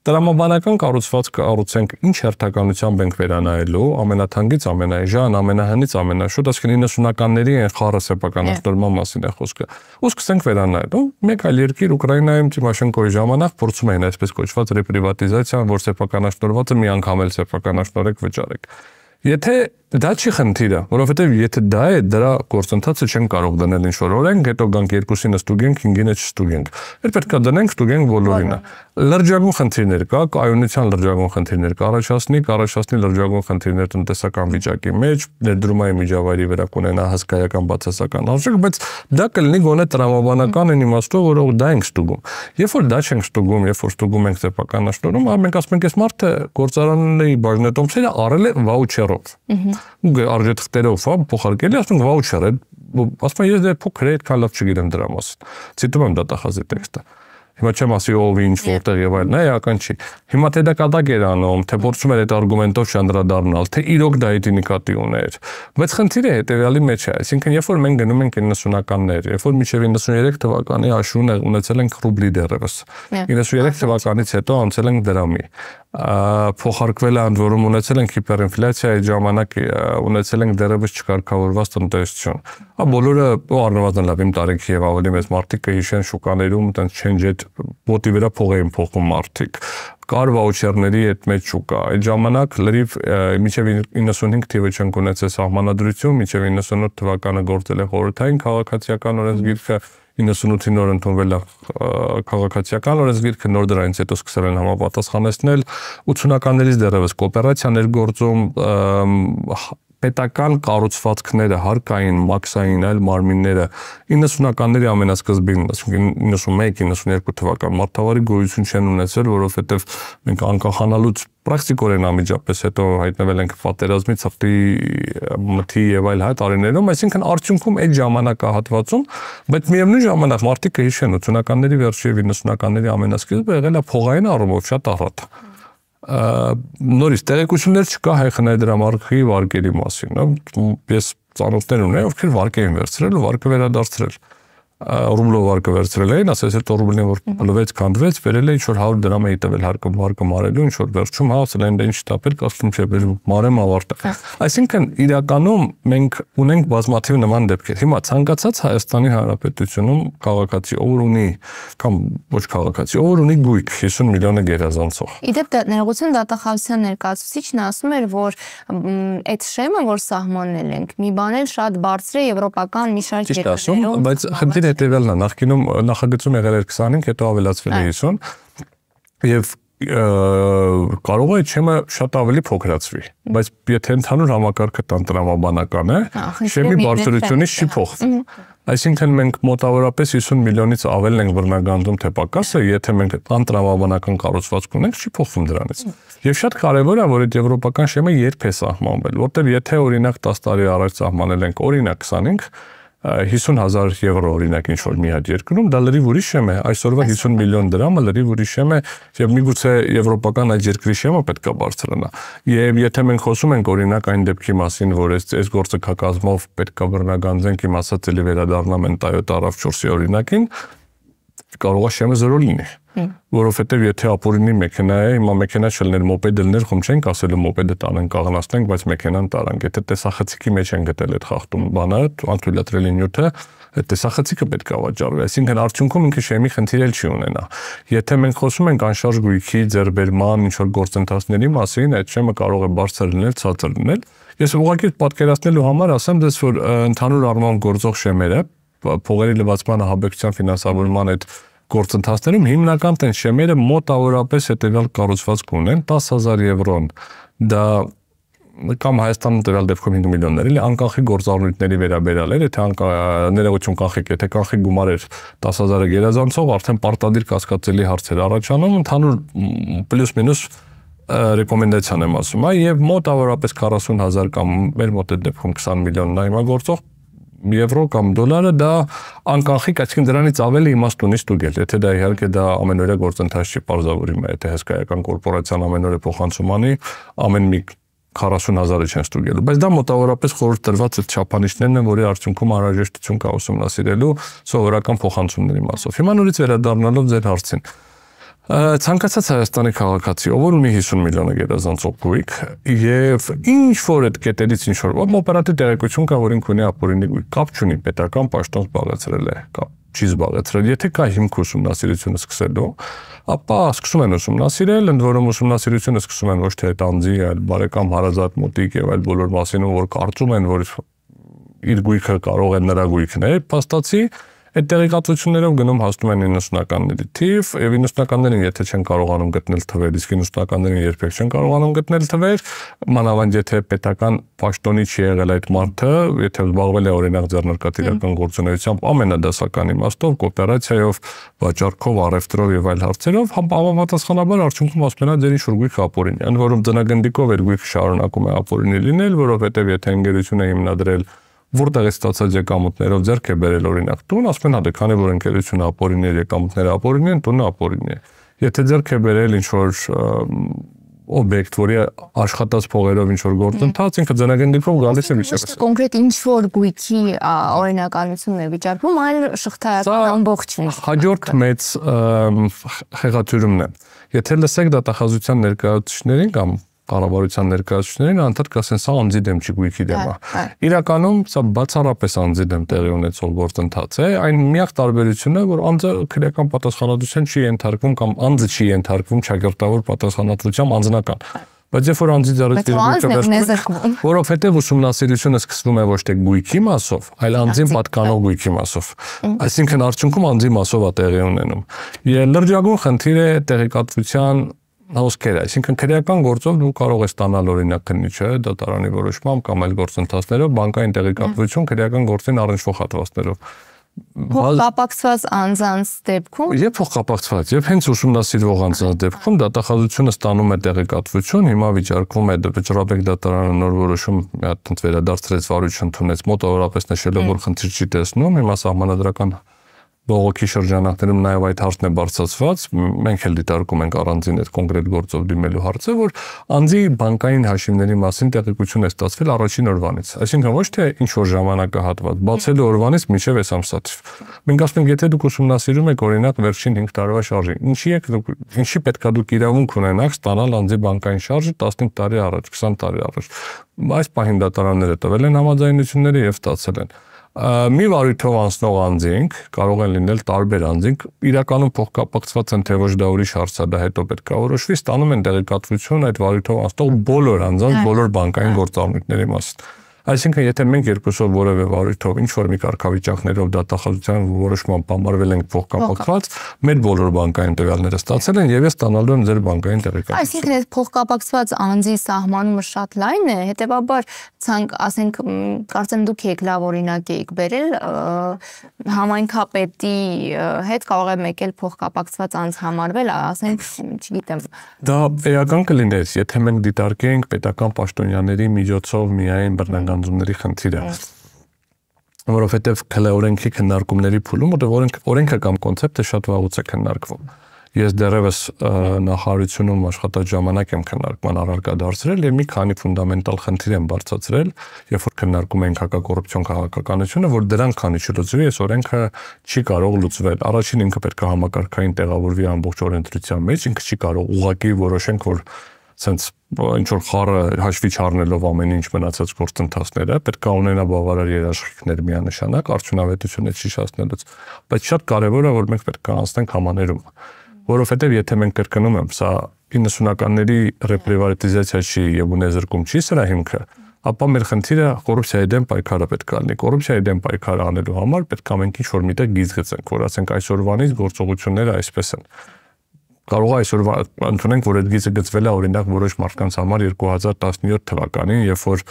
տրամաբանական կառուցվածքը առուցենք ինչ հերթականությամբ ենք վերանայելու ամենաթանկից ամենաեժան ամենահնից ամենաշուտ ասքան 90-ականների այն խառը սեփական աշտորման մասին է խոսքը ու սկսենք վերանայել ու մեկ այլ երկիր Ուկրաինայում Տիմոշենկոյի ժամանակ փորձում էին այսպես կոչված ռեպրիվատիզացիան որ սեփական աշտորվածը մի անգամ էլ սեփական աշտորեք վճարեք եթե Դա չի խնդիրը, որովհետեւ եթե դա է, դրա գործընթացը չեն կարող դնել ինչ որ օրենք, հետո գանք երկուսինը ստուգենք, հինգինը չստուգենք։ Էլ պետք է դնենք, ստուգենք բոլորինը։ Լրջագույն խնդիրներ կա, կայունության լրջագույն խնդիրներ կառաջացնի, կառաջացնի լրջագույն խնդիրներ տնտեսական վիճակի մեջ, ներդրումային միջավայրի վրա կունենա հասկայական բացասական արժեք, բայց դա կլինի գոնե տրամաբանական այն իմաստով, որով դա ենք ստուգում։ Երբ որ դա չենք ստուգում, երբ որ ստուգում ենք սեփականաշնորհում, մենք ասում ենք, այս մարդը գործարանների բաժնետոմսերը արել է վաուչերով։ Ահա արժեթղթերով, հա, փոխարկել է, ասում վաուչեր է, ասում ես դե փոքր է, այդքան լավ չգիտեմ դրա մասին։ Ցիտում եմ դատախազի տեքստը։ Հիմա չեմ ասի ով ինչ որտեղ եւ այլն, այական չի։ Հիմա թե դա կատակ էր անում, թե փորձում էր այդ արգումենտով շանդրադառնալ, թե իրոք դա իդի նկատի ուներ։ Բայց խնդիրը հետեւյալի մեջ է, այսինքն երբ որ մենք գնում ենք 90-ականներ, երբ որ մինչեւ 93 թվականի աշուն ունեցել ենք ռուբլի դերևս։ 93 թվականից հետո անցել ենք դրամի փոխարկվել է ընդ որում ունեցել ենք հիպերինֆլյացիայի ժամանակ ունեցել ենք դերևս չկարգավորված տնտեսություն։ Ա բոլորը առնվազն լավ իմ տարիքի եւ ավելի մեծ մարդիկ կհիշեն շուկաներում տենց չենջետ ոտի վրա փող էին փոխում մարդիկ կար վաուչերների այդ մեջ շուկա։ Այդ ժամանակ լրիվ մինչև 95 թիվը չընկունեց է սահմանադրություն, մինչև 98 թվականը գործել է խորհրդային քաղաքացիական օրենսգիրքը, 98-ին նոր ընդունվել է քաղաքացիական օրենսգիրքը, նոր դրանից հետո սկսել են համապատասխանեցնել 80-ականներից դեռևս կոոպերացիաներ գործում պետական կառուցվածքները, հարկային, մաքսային, այլ մարմինները 90-ականների ամենասկզբին, ասենք 91-92 թվական մարտավարի գոյություն չեն ունեցել, որովհետև մենք անկախանալուց պրակտիկորեն ամիջապես հետո հայտնվել ենք պատերազմի ծրտի մթի եւ այլ հա տարիներում, այսինքն արդյունքում այդ ժամանակահատվածում, բայց միևնույն ժամանակ մարտիկը հիշեն 80-ականների վերջի 90-ականների ամենասկիզբը եղել է փողային առումով շատ առատ։ Ա նորից տեղեկություններ չկա հայ խնայդրամարքի վարկերի մասին, ես ծանոթներ ունեմ, ովքեր վարկեր են վերցրել ու վարկը վերադարձրել։ վարկե ռումլով արկը վերցրել էին, ասես այդ ռումլին որ լվեց, քանդվեց, վերել է ինչ որ 100 դրամ էի տվել հարկը մարկը մարելու, ինչ որ վերջում հա, ասել են դա «Դե ինչ տապել, ասում չէ, բեր մարեմ ավարտը։ հա։ Այսինքն իրականում մենք ունենք բազմաթիվ նման դեպքեր։ Հիմա ցանկացած Հայաստանի Հանրապետությունում քաղաքացի օր ունի կամ ոչ քաղաքացի օր ունի գույք 50 միլիոնը գերազանցող։ Իդեպ դա ներողություն դատախազության ներկայացուցիչն ասում էր, որ այդ շեմը, որ սահմանել ենք, մի բան էլ շատ բարձր է եվրոպական մի շարք երկրներում։ Ճիշտ ասում, բայց խնդիրը Ինքն հետեւյալն է, նախկինում նախագծում եղել էր 25, հետո ավելացվել է 50 եւ կարող է չեմը շատ ավելի փոքրացվի, բայց եթե ընդհանուր համակարգը տան տրամաբանական է, շեմի բարձրությունից չի փոխվում։ Այսինքն մենք մոտավորապես 50 միլիոնից ավելն ենք բռնագանձում թե պակասը, եթե մենք տան տրամաբանական կառուցվածք ունենք, չի փոխվում դրանից։ Եվ շատ կարևոր է, որ այդ եվրոպական շեմը երբ է սահմանվել, որտեղ եթե օրինակ 10 տարի առաջ սահմանել ենք օրինակ 25 50000 եվրո օրինակ ինչ որ մի հատ երկրում, դա լրիվ ուրիշ շեմ է, այսօրվա 50 միլիոն դրամը լրիվ ուրիշ շեմ է եւ միգուցե եվրոպական այդ երկրի շեմը պետքա բարձրանա։ Եվ եթե մենք խոսում ենք օրինակ այն դեպքի մասին, որ այս այս գործը կակազմով պետքա բռնագանձենք իմ ասած էլի վերադառնամ են Toyota RAV4-ի օրինակին, կարող է շեմը 0 լինի որովհետեւ եթե ապօրինի մեքենա է, հիմա մեքենա չլներ, մոպեդ լներ, խոմ չենք ասելու մոպեդը տանեն կաղնացնենք, բայց մեքենան տարանք, եթե տեսախցիկի մեջ են գտել այդ խախտում բանը, անթույլատրելի նյութը, այդ տեսախցիկը պետք է վաճառվի, այսինքն արդյունքում ինքը շեմի խնդիր էլ չի ունենա։ Եթե մենք խոսում ենք անշարժ գույքի ձերբերման ինչ որ գործընթացների մասին, այդ շեմը կարող է բարձր լինել, ցածր լինել։ Ես ուղղակի պատկերացնելու համար ասեմ դες որ ընդհանուր առմամբ գործող շեմերը փողերի լվացման հաբեկչության ֆինանսավորման այդ գործընթացներում հիմնական տենշեմերը մոտավորապես հետևյալ կառուցվածք ունեն 10000 եվրոն։ Դա կամ Հայաստանում տվյալ դեպքում 5 միլիոններ էլի անկանխի գործառույթների վերաբերյալ էր, եթե ներողություն կանխիկ, եթե կանխիկ գումար էր 10000-ը գերազանցող, արդեն պարտադիր կասկածելի հարցեր առաջանում, ընդհանուր պլյուս-մինուս ռեկոմենդացիան եմ ասում, այ եւ մոտավորապես 40000 կամ մեր մոտ է դեպքում 20 միլիոն նայմա գործող եվրո կամ դոլարը դա անկանխիկ, այսինքն դրանից ավելի իմաստ ունի ստուգել, եթե դա իհարկե դա ամենօրյա գործընթաց չի բարձավորում, եթե հսկայական կորպորացիան ամենօրյա փոխանցում անի, ամեն մի 40000-ը չեն ստուգելու, բայց դա մոտավորապես խորհուրդ տրված այդ չափանիշներն են, որի արդյունքում անհրաժեշտություն կա ուսումնասիրելու սովորական փոխանցումների մասով։ Հիմա նորից վերադառնալով ձեր հարցին, ցանկացած հայաստանի քաղաքացի, ով ունի 50 միլիոնը գերազանցող գույք եւ ինչ որ այդ կետերից ինչ որ ում օպերատիվ տեղեկություն կա, որ ինքն ունի ապօրինի գույք, կապ չունի պետական պաշտոն զբաղեցրել է, կապ չի զբաղեցրել։ Եթե կա հիմք ուսումնասիրությունը սկսելու, ապա սկսում են ուսումնասիրել, ընդ որում ուսումնասիրությունը սկսում են ոչ թե այդ անձի, այլ բարեկամ հարազատ մոտիկ եւ այլ բոլոր մասին, որ կարծում են, որ իր գույքը կարող է նրա գույքն է, փաստացի Այդ տեղեկատվություններով գնում հասնում են 90-ականների թիվ, եւ 90-ականներին եթե չեն կարողանում գտնել թվեր, իսկ 90-ականներին երբեք չեն կարողանում գտնել թվեր, մանավանդ եթե պետական պաշտոնի չի եղել այդ մարդը, եթե զբաղվել է օրինակ ձեռնարկատիրական գործունեությամբ ամենադասական իմաստով, կոոպերացիայով, վաճառքով, առևտրով եւ այլ հարցերով, համապատասխանաբար արդյունքում ասում են ձեր ինչ որ գույքը ապօրինի, այն որում տնագնդիկով էր գույքը շարունակում է ապօրինի լինել, որովհետեւ եթե ընկերությունը հիմնադրել է որտեղ է ստացած եկամուտներով ձեռք է բերել օրինակ տուն, ասում են հա դե քանի որ ընկերությունը ապօրիններ եկամուտները ապօրինն են, տունը ապօրինն է։ Եթե ձեռք է բերել ինչ որ օբյեկտ, որի աշխատած փողերով ինչ որ գործընթաց, ինքը ձնագնդիկով գալիս է միջոցը։ Իսկ կոնկրետ ինչ որ գույքի օրինականությունն է վիճարկվում, այլ շղթայական ամբողջն է։ Հաջորդ մեծ խեղաթյուրումն է։ Եթե լսեք դատախազության ներկայացուցիչներին կամ կառավարության ներկայացուցիչներին անդադ կասեն սա անձի դեմ չի գույքի դեմ է։ հա, հա։ Իրականում սա բացառապես անձի դեմ տեղի ունեցող գործընթաց է, այն միակ տարբերությունը, որ անձը քրեական պատասխանատվության չի ենթարկվում կամ անձը չի ենթարկվում ճակերտավոր պատասխանատվությամբ անձնական։ Բայց երբ որ անձի դարից դերակատարվում, որովհետև ուսումնասիրությունը սկսվում է ոչ թե գույքի մասով, այլ անձին պատկանող գույքի մասով։ Այսինքն արդյունքում անձի մասով է տեղի ունենում։ Եվ լրջագույն խնդիր է տեղեկատվության հոսքեր, այսինքն քրեական գործով դու կարող ես ստանալ օրինակ քննիչը, դատարանի որոշմամբ կամ այլ գործընթացներով բանկային տեղեկատվություն քրեական գործին առնչվող հատվածներով։ Փոխկապակցված անձանց դեպքում Եվ փոխկապակցված, եւ հենց ուսումնասիրվող անձանց դեպքում դատախազությունը ստանում է տեղեկատվություն, հիմա վիճարկվում է վճռաբեկ դատարանը նոր որոշում մի հատ ընդ վերադարձրեց վարույթ ընդունեց մոտավորապես նշելով որ խնդիր չի տեսնում, հիմա սահմանադրական բողոքի շրջանակներում նաև այդ հարցն է բարձրացված, մենք էլ դիտարկում ենք առանձին այդ կոնկրետ գործով դիմելու հարցը, որ անձի բանկային հաշիվների մասին տեղեկություն է ստացվել առաջին օրվանից։ Այսինքն ոչ թե ինչ որ ժամանակահատված, բացելու օրվանից մինչև այս ամսաց։ Մենք ասում ենք, եթե դուք ուսումնասիրում եք օրինակ վերջին 5 տարվա շարժը, ինչի եք դուք ինչի պետքա դուք իրավունք ունենաք ստանալ անձի բանկային շարժը 15 տարի առաջ, 20 տարի առաջ։ Այս պահին դատարանները տվել են համաձայնությունները եւ ստացել են։ Ա մի վարույթով անցնող անձինք կարող են լինել տարբեր անձինք, իրականում փոխկապակցված են թե ոչ դա ուրիշ հարց է, դա հետո պետք է որոշվի, ստանում են տեղեկատվություն այդ վարույթով անցնող բոլոր անձանց, բոլոր բանկային գործառույթների մասին։ Այսինքն, եթե մենք երկուսով որևէ վարույթով ինչ որ մի կարգավիճակներով դատախազության որոշման պամարվել ենք փոխկապակցված, մեր բոլոր բանկային տվյալները ստացել են եւ ես ստանալու եմ ձեր բանկային տեղեկատվությունը։ Այսինքն, այդ փոխկապակցված անձի սահմանումը շատ լայն է, հետեւաբար ցանկ, ասենք, կարծեմ դուք եք լավ օրինակ եք բերել, համայնքապետի հետ կարող է մեկ էլ փոխկապակցված անձ համարվել, ասենք, չգիտեմ։ Դա էական կլիներ, եթե մենք դիտարկենք պետական պաշտոնյաների միջոցով միայն բռնական հանձունների խնդիրը հա։ որովհետև քլե օրենքի քննարկումների փուլում, որտեղ օրենք օրենքը կամ կոնցեպտը շատ վաղուց է քննարկվում։ Ես դեռևս նախարարությունում աշխատած ժամանակ եմ քննարկման առարկա դարձրել եւ մի քանի ֆունդամենտալ խնդիր եմ բարձրացրել, երբ որ քննարկում ենք հակակոռուպցիոն քաղաքականությունը, որ դրանք քանի չլուծվի, այս օրենքը չի կարող լուծվել։ Առաջին ինքը պետք է համակարգային տեղավորվի ամբողջ օրենսդրության մեջ, ինքը չի կարող ուղակի որոշենք, որ սենց ինչ որ խառը հաշվի չառնելով ամեն ինչ մնացած գործընթացները պետք է ունենա բավարար երաշխիքներ միանշանակ արդյունավետությունը շիշացնելուց բայց շատ կարևոր է որ մենք պետք է անցնենք համաներում որովհետև եթե մենք կրկնում եմ սա 90-ականների ռեպրիվատիզացիա չի եւ ունեզրկում չի սրա հիմքը ապա մեր խնդիրը կոռուպցիայի դեմ պայքարը պետք է լինի։ Կոռուպցիայի դեմ պայքար անելու համար պետք է մենք ինչ-որ միտը գիծ գծենք, որ ասենք այսօրվանից գործողությունները այսպես են կարող է այսօր ընդունենք, որ այդ գիծը գծվել է օրինակ որոշ մարդկանց համար 2017 թվականին, երբ որ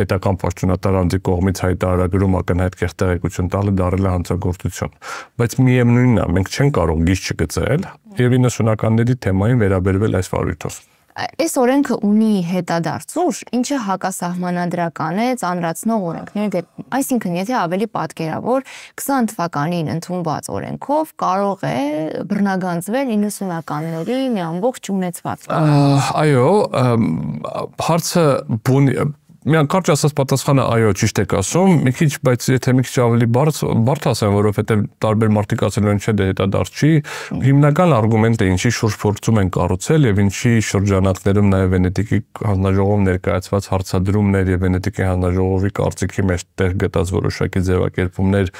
պետական պաշտոնատար անձի կողմից հայտարարագրում ակնհայտ կերտ տեղեկություն տալը դարել է հանցագործություն։ Բայց միևնույնն է, մենք չենք կարող գիծ չգծել եւ 90-ականների թեմային վերաբերվել այս վարույթով։ Այս օրենքը ունի հետադարձ ուժ, ինչը հակասահմանադրական է, ծանրացնող օրենքներ դեպի Այսինքն, եթե ավելի պատկերավոր 20 թվականին ընդունված օրենքով կարող է բռնագանձվել 90-ականների մի ամբողջ ունեցվածքը։ Այո, հարցը բուն Միան կարճ ասած պատասխանը այո, ճիշտ եք ասում, մի քիչ, բայց եթե մի քիչ ավելի բարձ բարդ ասեմ, որովհետեւ տարբեր մարդիկ ասել են, չէ, դե հետադարձ չի, հիմնական արգումենտը ինչի շուրջ փորձում են կառուցել եւ ինչի շրջանակներում նաեւ Վենետիկի հանձնաժողովում ներկայացված հարցադրումներ եւ Վենետիկի հանձնաժողովի կարծիքի մեջ տեղ գտած որոշակի ձևակերպումներ,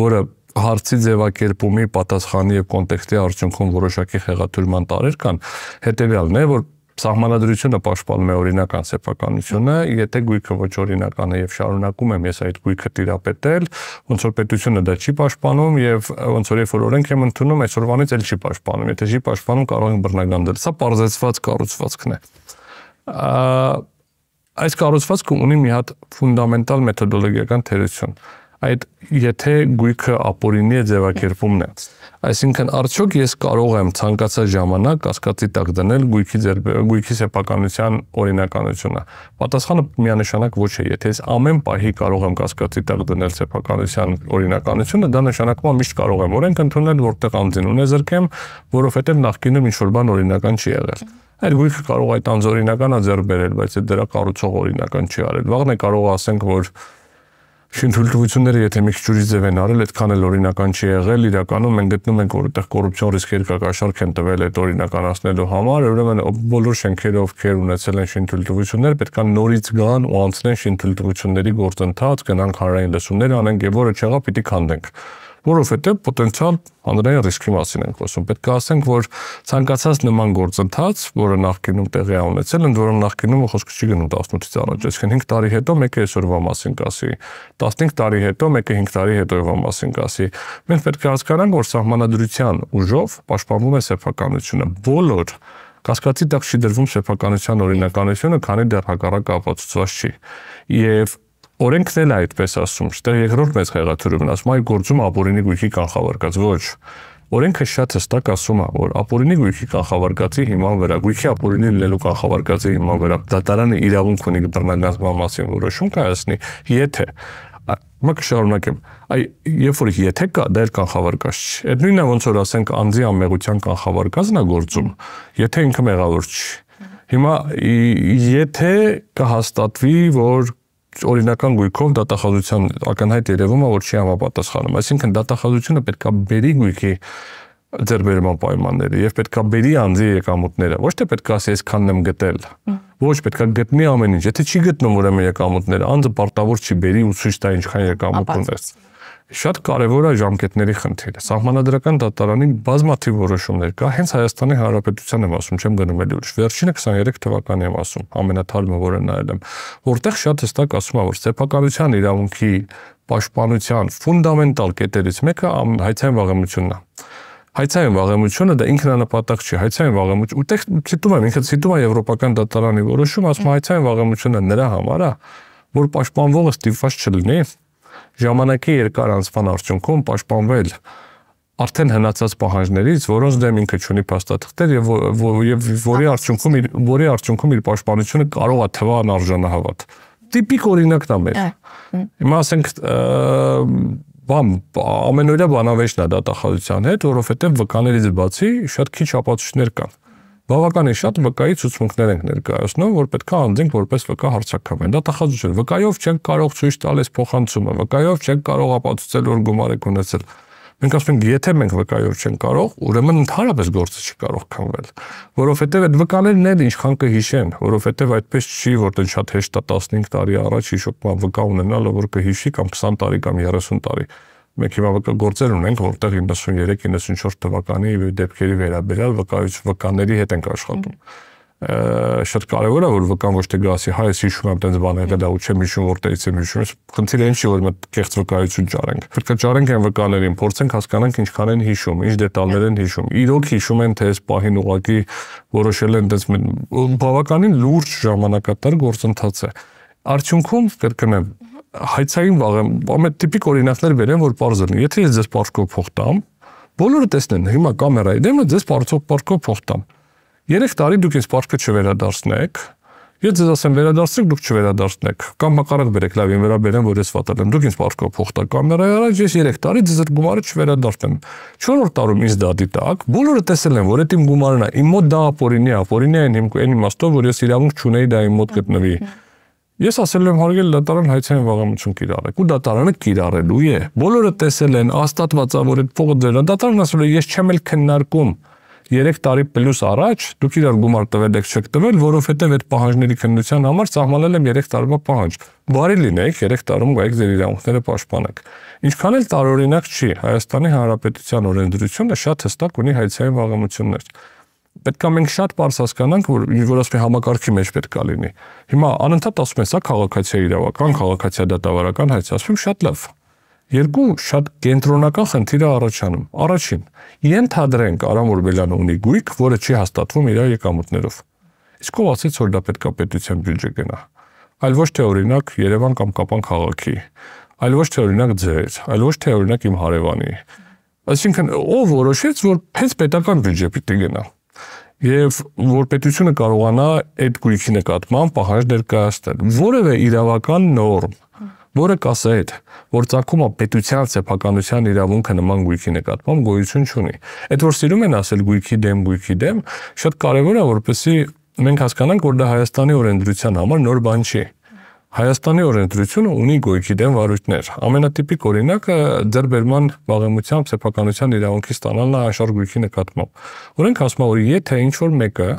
որը հարցի ձևակերպումի պատասխանի եւ կոնտեքստի արդյունքում որոշակի խեղաթյուրման տարեր կան հետեւյալն է որ Սահմանադրությունը պաշտպանում է օրինական սեփականությունը, եթե գույքը ոչ օրինական է եւ շարունակում եմ ես այդ գույքը տիրապետել, ոնց որ պետությունը դա չի պաշտպանում եւ ոնց որ երբ որ օրենք եմ ընդունում, այսօրվանից էլ չի պաշտպանում։ Եթե չի պաշտպանում, կարող են բռնագանդել։ Սա parzեցված կառուցվածքն է։ Այս կառուցվածքը ունի մի հատ ֆունդամենտալ մեթոդոլոգիական թերություն։ Ա այդ եթե գույքը ապօրինի է ձևակերպումն է այսինքն արդյոք ես կարող եմ ցանկացած ժամանակ կասկածի տակ դնել գույքի ձեր գույքի սեփականության օրինականությունը պատասխանը միանշանակ ոչ է եթե ես ամեն պահի կարող եմ կասկածի տակ դնել սեփականության օրինականությունը դա նշանակում է միշտ կարող եմ օրենք ընդունել որտեղ անձին ունե զրկեմ որովհետև նախկինում ինչ որ բան օրինական չի եղել Այդ գույքը կարող այդ անձորինականը ձեռք բերել, բայց այդ դրա կառուցող օրինական չի արել։ Վաղն է կարող ասենք, որ շինթույլտվությունները եթե մի քիչ ուրիշ ձև են արել, այդքան էլ օրինական չի եղել, իրականում մենք գտնում ենք որտեղ կոռուպցիոն ռիսկեր կակաշարք են տվել այդ օրինականացնելու համար, ուրեմն բոլոր շենքերը ովքեր ունեցել են շինթույլտվություններ, պետք է նորից գան ու անցնեն շինթույլտվությունների գործընթաց, գնանք հանրային լսումներ անենք եւ որը չեղա պիտի քանդենք որովհետեւ պոտենցիալ հանրային ռիսկի մասին ենք խոսում։ Պետք է ասենք, որ ցանկացած նման գործընթաց, որը նախկինում տեղի է ունեցել, ընդ որում նախկինում խոսքը չի գնում 18-ից առաջ, այսինքն 5 տարի հետո մեկը այսօրվա մասին կասի, 15 տարի հետո մեկը 5 տարի հետոյվա մասին կասի։ Մենք պետք է հասկանանք, որ սահմանադրության ուժով պաշտպանվում է սեփականությունը բոլոր Կասկածի տակ չի դրվում սեփականության օրինականությունը, քանի դեռ հակառակ ապացուցված չի։ Եվ Օրենքն էլ այդպես ասում, չտեղ երկրորդ մեծ խեղաթյուրումն ասում, այ գործում ապօրինի գույքի կանխավարկած, ոչ։ Օրենքը շատ հստակ ասում է, որ ապօրինի գույքի կանխավարկածի հիման վրա, գույքի ապօրինի լինելու կանխավարկածի հիման վրա դատարանը իրավունք ունի բռնագանձման մասին որոշում կայացնի, եթե Հիմա կշարունակեմ։ Այ երբ որ եթե կա, դա էլ կանխավարկած չի։ Այդ նույնն է ոնց որ ասենք անձի ամեղության կանխավարկածն է գործում, եթե ինքը մեղավոր չի։ Հիմա եթե կհաստատվի, որ օրինական գույքով դատախազության ակնհայտ երևում է, որ չի համապատասխանում։ Այսինքն դատախազությունը պետքա բերի գույքի ձերբերման պայմանները եւ պետքա բերի անձի եկամուտները ոչ թե պետքա ասի այսքանն եմ գտել ոչ պետքա գտնի ամեն ինչ եթե չի գտնում ուրեմն եկամուտները անձը պարտավոր չի բերի ու ցույց տա ինչքան եկամուտ ունես Շատ կարևոր է ժամկետների խնդիրը։ Սահմանադրական դատարանին բազմաթիվ որոշումներ կա, հենց Հայաստանի Հանրապետության եմ ասում, չեմ գնում էլ ուրիշ։ Վերջինը 23 թվականի եմ ասում, ամենաթալմը որը նայել եմ, որտեղ շատ հստակ ասում է, որ սեփականության իրավունքի պաշտպանության ֆունդամենտալ կետերից մեկը հայցային վաղեմությունն է։ Հայցային վաղեմությունը դա ինքնանպատակ չի, հայցային վաղեմություն, ուտեղ ցիտում եմ, ինքը ցիտում է եվրոպական դատարանի որոշում, ասում հայցային վաղեմությունը նրա համար է, որ պաշտպանվողը ստիպված չլինի ժամանակի երկար անցման արդյունքում պաշտպանվել արդեն հնացած պահանջներից, որոնց դեմ ինքը ունի փաստաթղթեր եւ եւ որի արդյունքում իր որի արդյունքում իր պաշտպանությունը կարող է թվան արժանահավատ։ Տիպիկ օրինակն է մեր։ Հիմա ասենք բամ ամենօրյա բանավեճն է դատախազության հետ, որովհետեւ վկաներից բացի շատ քիչ ապացույցներ կան բավականին շատ վկայի ցուցմունքներ ենք ներկայացնում, որ պետքա անձենք որպես վկա հարցակավեն։ Դա տախազություն։ Վկայով չեն կարող ցույց տալ այս փոխանցումը, վկայով չեն կարող ապացուցել, որ գումար եք ունեցել։ Մենք ասում ենք, եթե մենք վկայով չեն կարող, ուրեմն ընդհանրապես գործը չի կարող քնվել, որովհետև այդ վկաներն էլ ինչքան կհիշեն, որովհետև այդպես չի, որտեն շատ հեշտ է 15 տարի առաջ հիշողման վկա ունենալը, որ կհիշի կամ 20 տարի կամ 30 տարի մենք հիմա վկայագործեր ունենք, որտեղ 93-94 թվականի դեպքերի վերաբերյալ վկայույց վկաների հետ ենք աշխատում։ Շատ կարևոր է, որ վկան ոչ թե գասի, հայ ես հիշում եմ այդպես բաները, դա ու չեմ հիշում, որտեղից եմ հիշում։ Խնդիրը ինչ է, որ մենք կեղծ վկայություն ճարենք։ Պետք է ճարենք այն վկաներին, փորձենք հասկանանք ինչքան են հիշում, ինչ դետալներ են հիշում։ Իրոք հիշում են թե այս պահին ուղակի որոշել են այդպես բավականին լուրջ ժամանակատար գործընթաց է։ Արդյունքում կրկնեմ, հայցային վաղ եմ, ամեն տիպիկ օրինակներ վերեմ, որ པարզ լինի։ Եթե ես ձեզ պարսկով փող տամ, բոլորը տեսնեն, հիմա կամերայի դեմը ձեզ պարսկով պարսկով փող տամ։ 3 տարի դուք այս պարսկը չվերադարձնեք, Ես ձեզ ասեմ վերադարձեք, դուք չվերադարձնեք։ Կամ հակառակ բերեք, լավ, ինձ վերաբերեմ, որ ես վատել եմ։ Դուք ինձ պարկով փոխտա կամերայի առաջ, ես 3 տարի ձեզ այդ գումարը չվերադարձեմ։ 4-րդ տարում ինձ դա դիտակ, բոլորը տեսել են, որ այդ իմ գումարն է։ Իմ մոտ դա ապօրինի է, ապօրինի է այն իմաստով, որ ես իրավունք չունեի դա իմ մոտ գտնվի։ mm -hmm. Ես ասել եմ հարգել դատարան հայցային վաղամություն կիրառեք ու դատարանը կիրառելու է։ Բոլորը տեսել են, աստատված է, որ այդ փողը ձեր դատարանն ասել է, ես չեմ էլ քննարկում 3 տարի պլյուս առաջ դուք իրար գումար տվել եք չեք տվել, որովհետև այդ պահանջների քննության համար սահմանել եմ 3 տարվա պահանջ։ Բարի լինեք 3 տարում գայեք ձեր իրավունքները պաշտպանեք։ Ինչքան էլ տարօրինակ չի, Հայաստանի Հանրապետության օրենսդրությունը շատ հստակ ունի հայցային վաղամություններ պետք է մենք շատ པարս հասկանանք, որ որ ասում են համակարգի մեջ պետք է լինի։ Հիմա անընդհատ ասում են, սա քաղաքացիա իրավական, քաղաքացիա դատավարական հայց, ասում շատ լավ։ Երկու շատ կենտրոնական խնդիր է առաջանում։ Առաջին, ենթադրենք Արամ Օրբելյանը ունի գույք, որը չի հաստատվում իր եկամուտներով։ Իսկ ով ասեց, որ դա պետք է պետության բյուջե գնա։ Այլ ոչ թե օրինակ Երևան կամ Կապան քաղաքի, այլ ոչ թե օրինակ ձեր, այլ ոչ թե օրինակ իմ հարևանի։ Այսինքն ով որոշեց, որ փեծ պետական բյուջե պիտի գնա եւ որ պետությունը կարողանա այդ գույքի նկատմամբ պահանջ ներկայացնել որևէ իրավական նորմ որը կասա այդ որ ցանկումը պետության ցեփականության իրավունքը նման գույքի նկատմամբ գոյություն չունի այդ որ սիրում են ասել գույքի դեմ գույքի դեմ շատ կարեւոր է որպեսզի մենք հասկանանք որ դա հայաստանի օրենսդրության համար նոր բան չի Հայաստանի օրենսդրությունը ունի գույքի դեմ վարույթներ։ Ամենատիպիկ օրինակը ձերբերման վաղեմությամբ սեփականության իրավունքի ստանալն է անշարժ գույքի նկատմամբ։ Օրենք ասում է, որ եթե ինչ-որ մեկը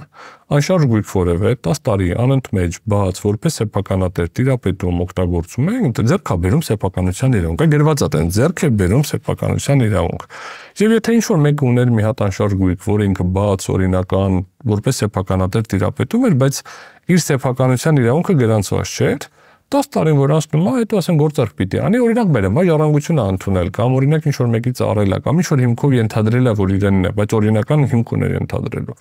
անշարժ գույք որևէ 10 տարի անընդմեջ բաց որպես սեփականատեր տիրապետում օգտագործում է, ձերք է բերում սեփականության իրավունքը, գրված է տեն ձերք է բերում սեփականության իրավունք։ Եվ եթե ինչ-որ մեկը ուներ մի հատ անշարժ գույք, որ ինքը բաց օրինական որպես սեփականատեր տիրապետում էր, բայց իր սեփականության իրավունքը գրանցված չէր, 10 տարի որ անցնում է, հետո ասեն գործարք պիտի անի, օրինակ բերեմ, այ ժառանգությունը ընդունել կամ օրինակ ինչ որ մեկից առել է կամ ինչ որ հիմքով ենթադրել է, որ իրենն է, բայց օրինական հիմք ուներ ենթադրելու։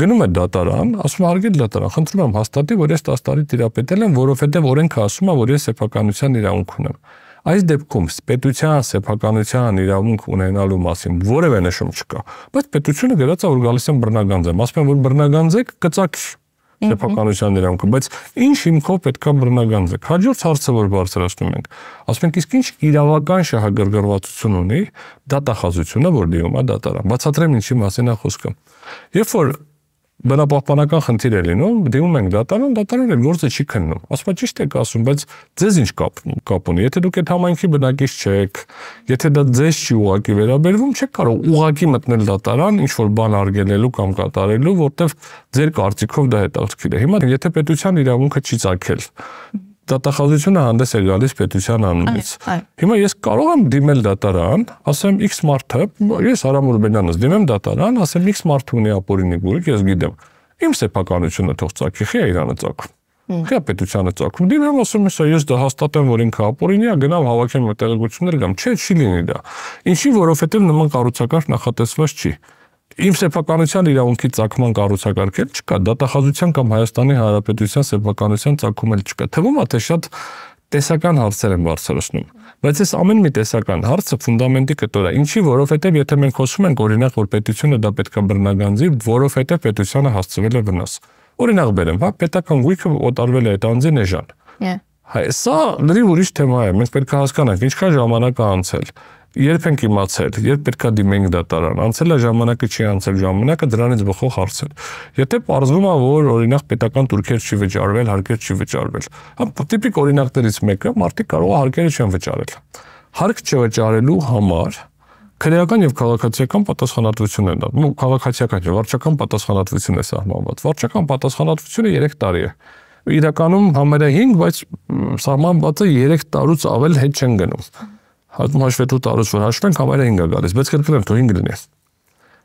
Գնում է դատարան, ասում է արգել դատարան, խնդրում եմ հաստատի, որ ես 10 տարի տիրապետել եմ, որովհետև օրենքը ասում է, որ ես սեփականության իրավունք ունեմ։ Այս դեպքում պետության սեփականության իրավունք ունենալու մասին որևէ նշում չկա, բայց պետությունը գրած է, որ գալիս են բռնագանձեմ, ասում են, որ բռնագանձեք, կծակի շփականության ներամուտքը, բայց ինչ հիմքով պետքա բռնական ձգ։ Հաջորդ հարցը, որ բարձրացնում ենք, ասում ենք իսկ ինչ իրավական շահագրգռվածություն ունի դատախազությունը, որ դիումա դատարան։ Բացատրեմ ինչի մասին է խոսքը։ Երբ որ բնապահպանական խնդիր է լինում, դիմում ենք դատարան, դատարանը գործը չի քննում։ Ասում է ճիշտ եք ասում, բայց ձեզ ինչ կապ կապ ունի։ Եթե դուք այդ համայնքի բնակից չեք, եթե դա ձեզ չի ուղակի վերաբերվում, չեք կարող ուղակի մտնել դատարան ինչ որ բան արգելելու կամ կատարելու, որտեվ ձեր կարծիքով դա հետաքրքիր է։ Հիմա եթե պետության իրավունքը չի ցակել, դատախազությունը հանդես է գալիս պետության անունից։ Հիմա ես կարող եմ դիմել դատարան, ասեմ X մարդը, ես Արամ Ռուբենյանս դիմեմ դատարան, ասեմ X մարդը ունի ապօրինի գույք, ես գիտեմ։ Իմ սեփականությունը թող ծակի, խիա Իրանը ծակում։ Խիա պետությանը ծակում։ Դիմեմ ասում եմ, ես դա հաստատեմ, որ ինքը ապօրինի է, գնամ հավաքեմ մտերգություններ կամ չէ, չի լինի դա։ Ինչի՞, որովհետև նման կառուցակարգ նախատեսված չի։ Ա իմ սեփականության իրավունքի ցակման կառուցակարգել չկա, դատախազության կամ Հայաստանի Հանրապետության սեփականության ցակում էլ չկա։ Թվում է թե շատ տեսական հարցեր են բարձրացնում, բայց այս ամեն մի տեսական հարցը ֆունդամենտի կտոր է։ Ինչի, որովհետև եթե մենք խոսում ենք օրինակ որ պետությունը դա պետքա բռնագանձի, որովհետև պետությանը հասցվել է վնաս։ Օրինակ բերեմ, հա, պետական գույքը օտարվել է այդ անձի նեժան։ Հա։ Սա լրիվ ուրիշ թեմա է։ Մենք պետք է հասկանանք ինչքան ժամանակ է անցել երբ ենք իմացել, երբ պետքա դիմենք դատարան, անցել է ժամանակը չի անցել ժամանակը դրանից բխող հարց է։ Եթե ողրվում է, որ օրինակ պետական турքեր չի վճարվել, հարկեր չի վճարվել, հա տիպիկ օրինակներից մեկը մարդիկ կարող է հարկերը չեն վճարել։ Հարկ չվճարելու համար քրեական եւ քաղաքացիական պատասխանատվություն են դառնում։ Քաղաքացիական չէ, վարչական պատասխանատվություն է սահմանված։ Վարչական պատասխանատվությունը 3 տարի է իրականում համարը 5, բայց սահմանվածը 3 տարուց ավել հետ չեն գնում հատում հաշվետու տարուց որ հաշվենք համարը 5 է գալիս, բայց կրկնեմ, թող 5 լինի։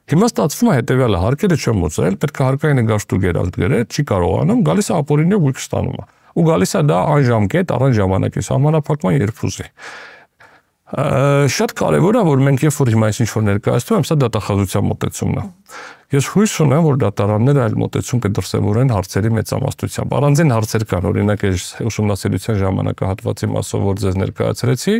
Հիմա ստացվում է հետեւյալը, հարկերը չեմ ուծել, պետք է հարկային նկաշտու գերած գրել, չի կարողանում, գալիս է ապօրինի գույք ստանում է։ Ու գալիս է դա այն ժամկետ, առանց ժամանակի համանախապակման երբ ուզի։ Շատ կարևոր է, որ մենք երբ որ հիմա այս ինչ որ ներկայացնում եմ, սա դատախազության մոտեցումն է։ Ես հույս ունեմ, որ դատարանները այլ մոտեցում կդրսևորեն հարցերի մեծամասնությամբ։ Առանձին հարցեր կան, օրինակ, այս ուսումնասիրության ժամանակահատվածի մասով, որ ձեզ ներկայացրեցի,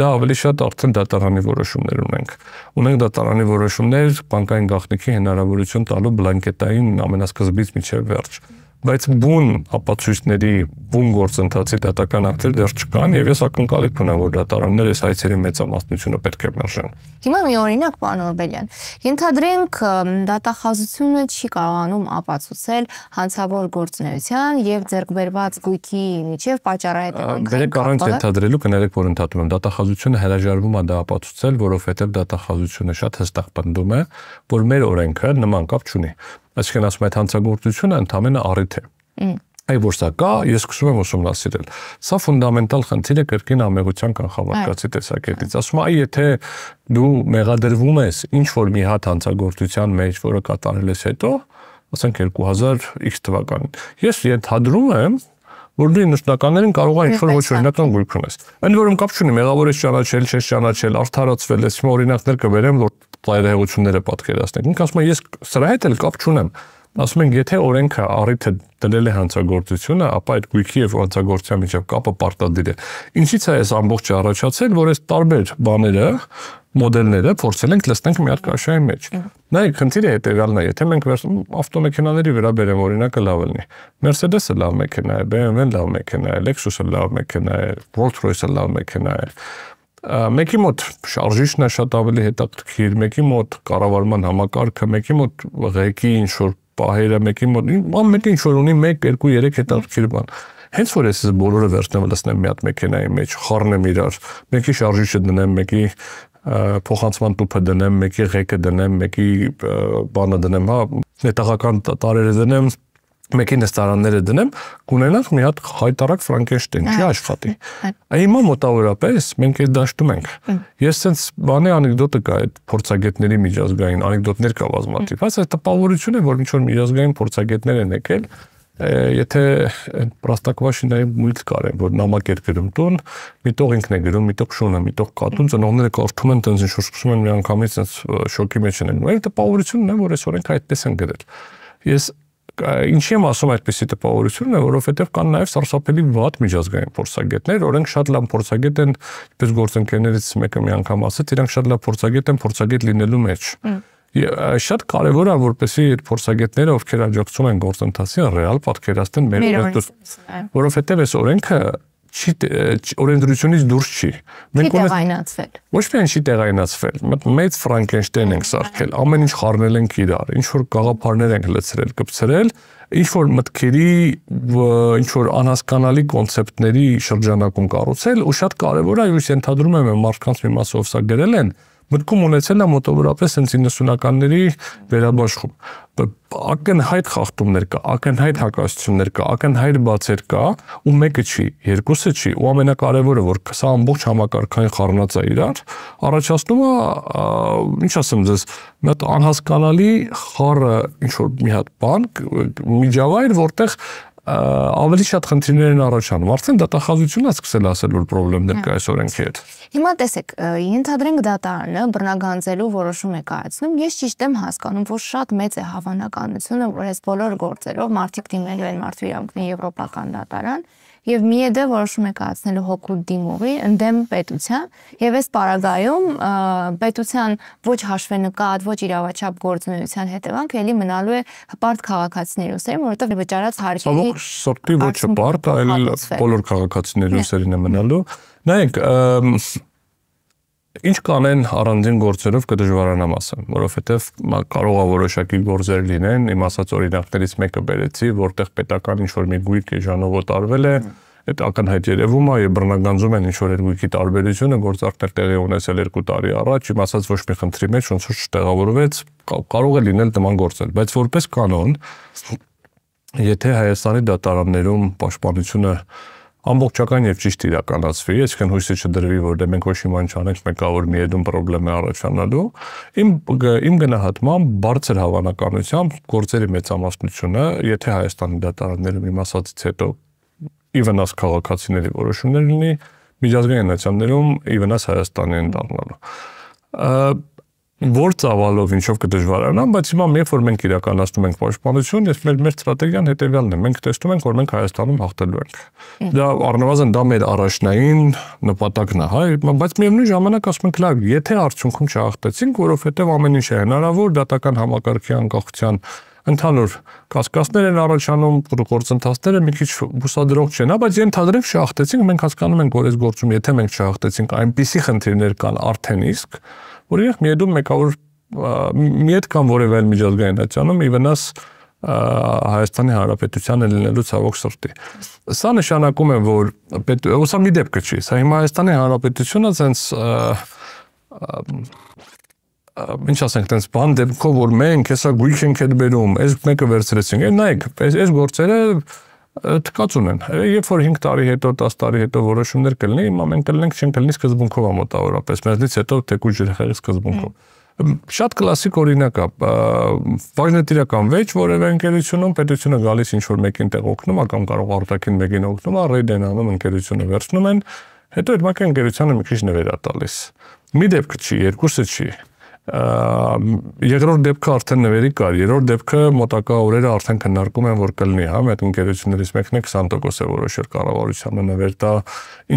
Դա ավելի շատ արդեն դատարանի որոշումներ ունենք։ Ունենք դատարանի որոշումներ բանկային գաղտնիքի հնարավորություն տալու բլանկետային ամենասկզբից միջև վերջ բայց բուն ապացույցների բուն գործընթացի դատական ակտեր դեռ չկան եւ ես ակնկալիք ունեմ որ դատարանները այս հայցերի մեծամասնությունը պետք է մերժեն։ Հիմա մի օրինակ պարոն Օրբելյան, ենթադրենք դատախազությունը չի կարողանում ապացուցել հանցավոր գործունեության եւ ձեռքբերված գույքի միջև պատճառային հետևանքները։ Բերեք առանց հա? ենթադրելու կներեք որ ընդհատում եմ դատախազությունը հրաժարվում է դա ապացուցել, որովհետեւ դատախազությունը շատ հստակ պնդում է, որ մեր օրենքը նման կապ չունի։ Այսինքն ասում այդ հանցագործությունը ընդամենը առիթ է։ Այ որ սա կա, ես սկսում եմ ուսումնասիրել։ Սա ֆունդամենտալ խնդիր է կրկին ամեղության կանխավարկածի տեսակետից։ Ասում եմ, այ եթե դու մեղադրվում ես ինչ որ մի հատ հանցագործության մեջ, որը կատարել ես հետո, ասենք 2000X թվականին։ Ես ենթադրում եմ, որ դու ինքնականներին կարող ես ինչ-որ ոչ օրինական գույք ունես։ Այն որում կապ չունի, մեղավոր ես ճանաչել, չես ճանաչել, արդարացվել ես, հիմա օրինակներ կբերեմ, որ ծայրահեղությունները պատկերացնենք։ Ինքը ասում է ես սրա հետ էլ կապ չունեմ։ Ասում են եթե օրենքը առիթը դնել է հանցագործությունը, ապա այդ գույքի եւ հանցագործության միջև կապը պարտադիր է։ Ինչից է այս ամբողջը առաջացել, որ այս տարբեր բաները մոդելները փորձել ենք լցնել մի հատ կաշայի մեջ։ Նայեք, խնդիրը հետեւյալն է, եթե մենք ավտոմեքենաների վերաբերեմ օրինակը լավ լինի։ Mercedes-ը լավ մեքենա է, BMW-ն լավ մեքենա է, Lexus-ը լավ մեքենա է, Rolls-Royce-ը լավ մեքենա է մեկի մոտ շարժիչն է շատ ավելի հետաքրքիր, մեկի մոտ կառավարման համակարգը, մեկի մոտ ղեկի ինչ որ պահերը, մեկի մոտ ամ մեկ ինչ որ ունի 1, 2, 3 հետաքրքիր բան։ Հենց որ ես բոլորը վերցնեմ լցնեմ մի հատ մեքենայի մեջ, խառնեմ իրար, մեկի շարժիչը դնեմ, մեկի փոխանցման տուփը դնեմ, մեկի ղեկը դնեմ, մեկի բանը դնեմ, հա, նետաղական տարերը դնեմ, մեկի նստարանները դնեմ, կունենանք մի հատ հայտարարակ Ֆրանկենշտեյն, չի աշխատի։ Այ հիմա մոտավորապես մենք այդ դաշտում ենք։ Ես sense բանի անեկդոտը կա այդ փորձագետների միջազգային անեկդոտներ կա բազմաթիվ, բայց հա, այդ տպավորությունը, որ ինչ որ միջազգային փորձագետներ են եկել, եթե պրաստակվաշինայի մույթ կարեն, որ նամակ էր գրում տուն, միտող ինքն է գրում, միտող շունը, միտող կատուն, ծնողները կարդում են, տենց ինչ որ սկսում են միանգամից sense շոկի մեջ են լինում։ Այդ տպավորությունն է, որ այսօր ենք այդպես են գրել։ Ես Ինչի եմ ասում այդպիսի տպավորությունը, որովհետև կան նաև սարսափելի վատ միջազգային փորձագետներ, օրենք շատ լավ փորձագետ են, ինչպես գործընկերներից մեկը մի անգամ ասաց, իրենք շատ լավ փորձագետ են փորձագետ լինելու մեջ։ Շատ կարևոր է որպեսի այդ փորձագետները, ովքեր աջակցում են գործընթացին, ռեալ պատկերացնեն մեր օրենքը, որովհետև այս օրենքը չի օրենսդրությունից դուրս չի։ Մենք ունենք տեղայնացվել։ Ոչ միայն չի տեղայնացվել, մեծ Ֆրանկենշտեյն ենք սարքել, ամեն ինչ խառնել ենք իրար, ինչ որ գաղափարներ ենք լցրել, կպցրել, ինչ որ մտքերի, ինչ որ անհասկանալի կոնցեպտների շրջանակում կառուցել, ու շատ կարևոր է, ես ենթադրում եմ, մարդկանց մի մասով սա գրել են, են մտքում ունեցել է մոտավորապես հենց 90-ականների վերաբաշխում ակնհայտ խախտումներ կա, ակնհայտ հակասություններ կա, ակնհայտ բացեր կա, ու մեկը չի, երկուսը չի, ու ամենակարևորը, որ սա ամբողջ համակարգային խառնած է իրար, առաջացնում է, ինչ ասեմ ձեզ, մի հատ անհասկանալի խառը ինչ որ մի հատ բան, միջավայր, որտեղ ավելի շատ խնդիրներ են առաջանում։ Արդեն դատախազությունն է սկսել ասել, որ խնդիրներ կա այս օրենքի հետ։ Հիմա տեսեք, ենթադրենք դատարանը բռնագանձելու որոշում է կայացնում։ Ես ճիշտ եմ հասկանում, որ շատ մեծ է հավանականությունը, որ այս բոլոր գործերով մարդիկ դիմելու են մարդու իրավունքների եվրոպական դատարան եւ միեդը դե որոշում է կայացնելու հոգու դիմողի ընդդեմ պետության եւ այս պարագայում պետության ոչ հաշվենկատ, ոչ իրավաչափ գործունեության հետևանք ելի մնալու է հպարտ քաղաքացիների ուսերին, որովհետեւ վճարած հարկերի Սովոր սրտի ոչ հպարտ, այլ բոլոր քաղաքացիների ուսերին է մնալու։ Նայեք, ինչ կանեն առանձին գործերով կդժվարանա մասը, որովհետև կարող է որոշակի գործեր լինեն, իմ ասած օրինակներից մեկը բերեցի, որտեղ պետական ինչ-որ մի գույք է ժանովոտ արվել է, այդ ակնհայտ երևում է եւ բռնագանձում են ինչ-որ երկույքի տարբերությունը, գործարքներ տեղի ունեցել 2 տարի առաջ, իմ ասած ոչ մի խնդրի մեջ ոնց որ չտեղավորվեց, կարող է լինել նման գործել, բայց որպես կանոն, եթե Հայաստանի դատարաններում պաշտպանությունը ամբողջական եւ ճիշտ իրականացվի, այսինքն հույսը չդրվի, որ դե մենք ոչ իման չանենք մեկավոր մի հետում խնդրեմ առաջանալու։ Իմ իմ գնահատմամբ բարձր հավանականությամբ գործերի մեծամասնությունը, եթե Հայաստանի դատարաններում իմ ասածից հետո ի վնաս քաղաքացիների որոշումներ լինի, միջազգային նացիաներում ի վնաս Հայաստանի են դառնալու որ ծավալով ինչով կդժվարանան, բայց հիմա երբ որ մենք իրականացնում ենք պաշտպանություն, ես մեր մեր ստրատեգիան հետեւյալն է, մենք տեսնում ենք, որ մենք Հայաստանում հաղթելու ենք։ Դա առնվազն դա մեր առաջնային նպատակն է, հա, բայց միևնույն ժամանակ ասում ենք, լավ, եթե արդյունքում չհաղթեցինք, որովհետև ամեն ինչ է հնարավոր, դատական համակարգի անկախության ընդհանուր կասկածներ են առաջանում, գործընթացները մի քիչ բուսադրող չեն, հա, բայց ենթադրենք չհաղթեցինք, մենք հասկանում ենք, որ այս գործում եթե մենք չհաղթեցինք, այնպիսի խնդիրներ կան արդեն իսկ, որ իրենք հա, մի դու մեկավոր մի հետ կամ որևէ այլ միջազգային դատյանում ի վնաս Հայաստանի Հանրապետությանը լինելու ցավոք հա, սրտի։ Սա նշանակում է, որ պետ հուսա մի դեպք չի, սա հիմա Հայաստանի Հանրապետությունը ցենց ինչ ասենք, տենց բան դեպքով, որ մենք հեսա գույք ենք հետ բերում, այս մեկը վերցրեցինք։ Նայեք, այս գործերը թկած ունեն։ Երբ որ 5 տարի հետո, 10 տարի հետո որոշումներ կլինի, հիմա մենք կլինենք չենք կլինի սկզբունքով ամոտավորապես, մեզնից հետո թեկուզ ջրխեղի սկզբունքով։ Շատ կլասիկ օրինակ է, վարժնետիրական վեճ որևէ ընկերությունում պետությունը գալիս ինչ որ մեկին տեղ օգնում, կամ կարող արտաքին մեկին օգնում, ռեյդեն անում ընկերությունը վերցնում են, հետո այդ մակը ընկերությանը մի քիչ նվերա տալիս։ Մի դեպք չի, երկուսը չի։ Երկրորդ դեպքը արդեն նվերի կար, երրորդ դեպքը մոտակա օրերը արդեն քննարկում են, որ կլինի, հա, այդ ընկերություններից մեկն է 20% է որոշել կառավարությանը նվեր տա։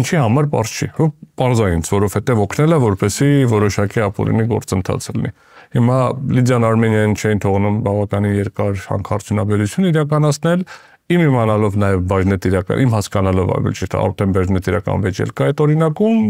Ինչի համար པարզ չի։ Ու པարզայինց, որովհետև օգնել է, որպեսի որոշակի ապօրինի գործընթաց լինի։ Հիմա Լիդիան Արմենիան չեն թողնում բավականին երկար հանքարդյունաբերություն իրականացնել, իմ իմանալով նաև բաժնետ իրական, իմ հասկանալով այլ չէ, արդեն բաժնետ իրական վեճել կա այդ օրինակում,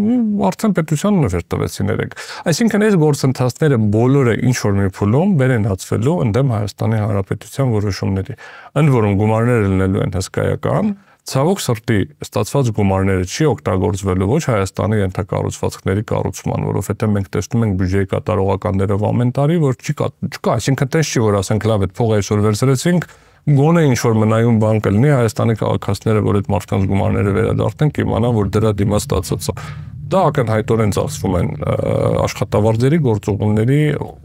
արդեն պետությանն վեր տվեցին երեք։ Այսինքն այս գործընթացները բոլորը ինչ որ մի փուլում վերենացվելու ընդդեմ Հայաստանի Հանրապետության որոշումների, ընդ որում գումարները լինելու են հսկայական, ցավոք սրտի ստացված գումարները չի օգտագործվելու ոչ Հայաստանի ենթակառուցվածքների կառուցման, որովհետեւ մենք տեսնում ենք բյուջեի կատարողականներով ամեն տարի, որ չի չկա, այսինքն տես չի, որ ասենք լավ, այդ փողը այսօր վերցրեցինք, գոնե ինչ որ մնայուն բան կլինի Հայաստանի քաղաքացիները, որ այդ մարդկանց գումարները վերադարձնեն, կիմանան, որ դրա դիմաց ստացած է դա ակնհայտորեն ծախսվում են աշխատավարձերի գործողումների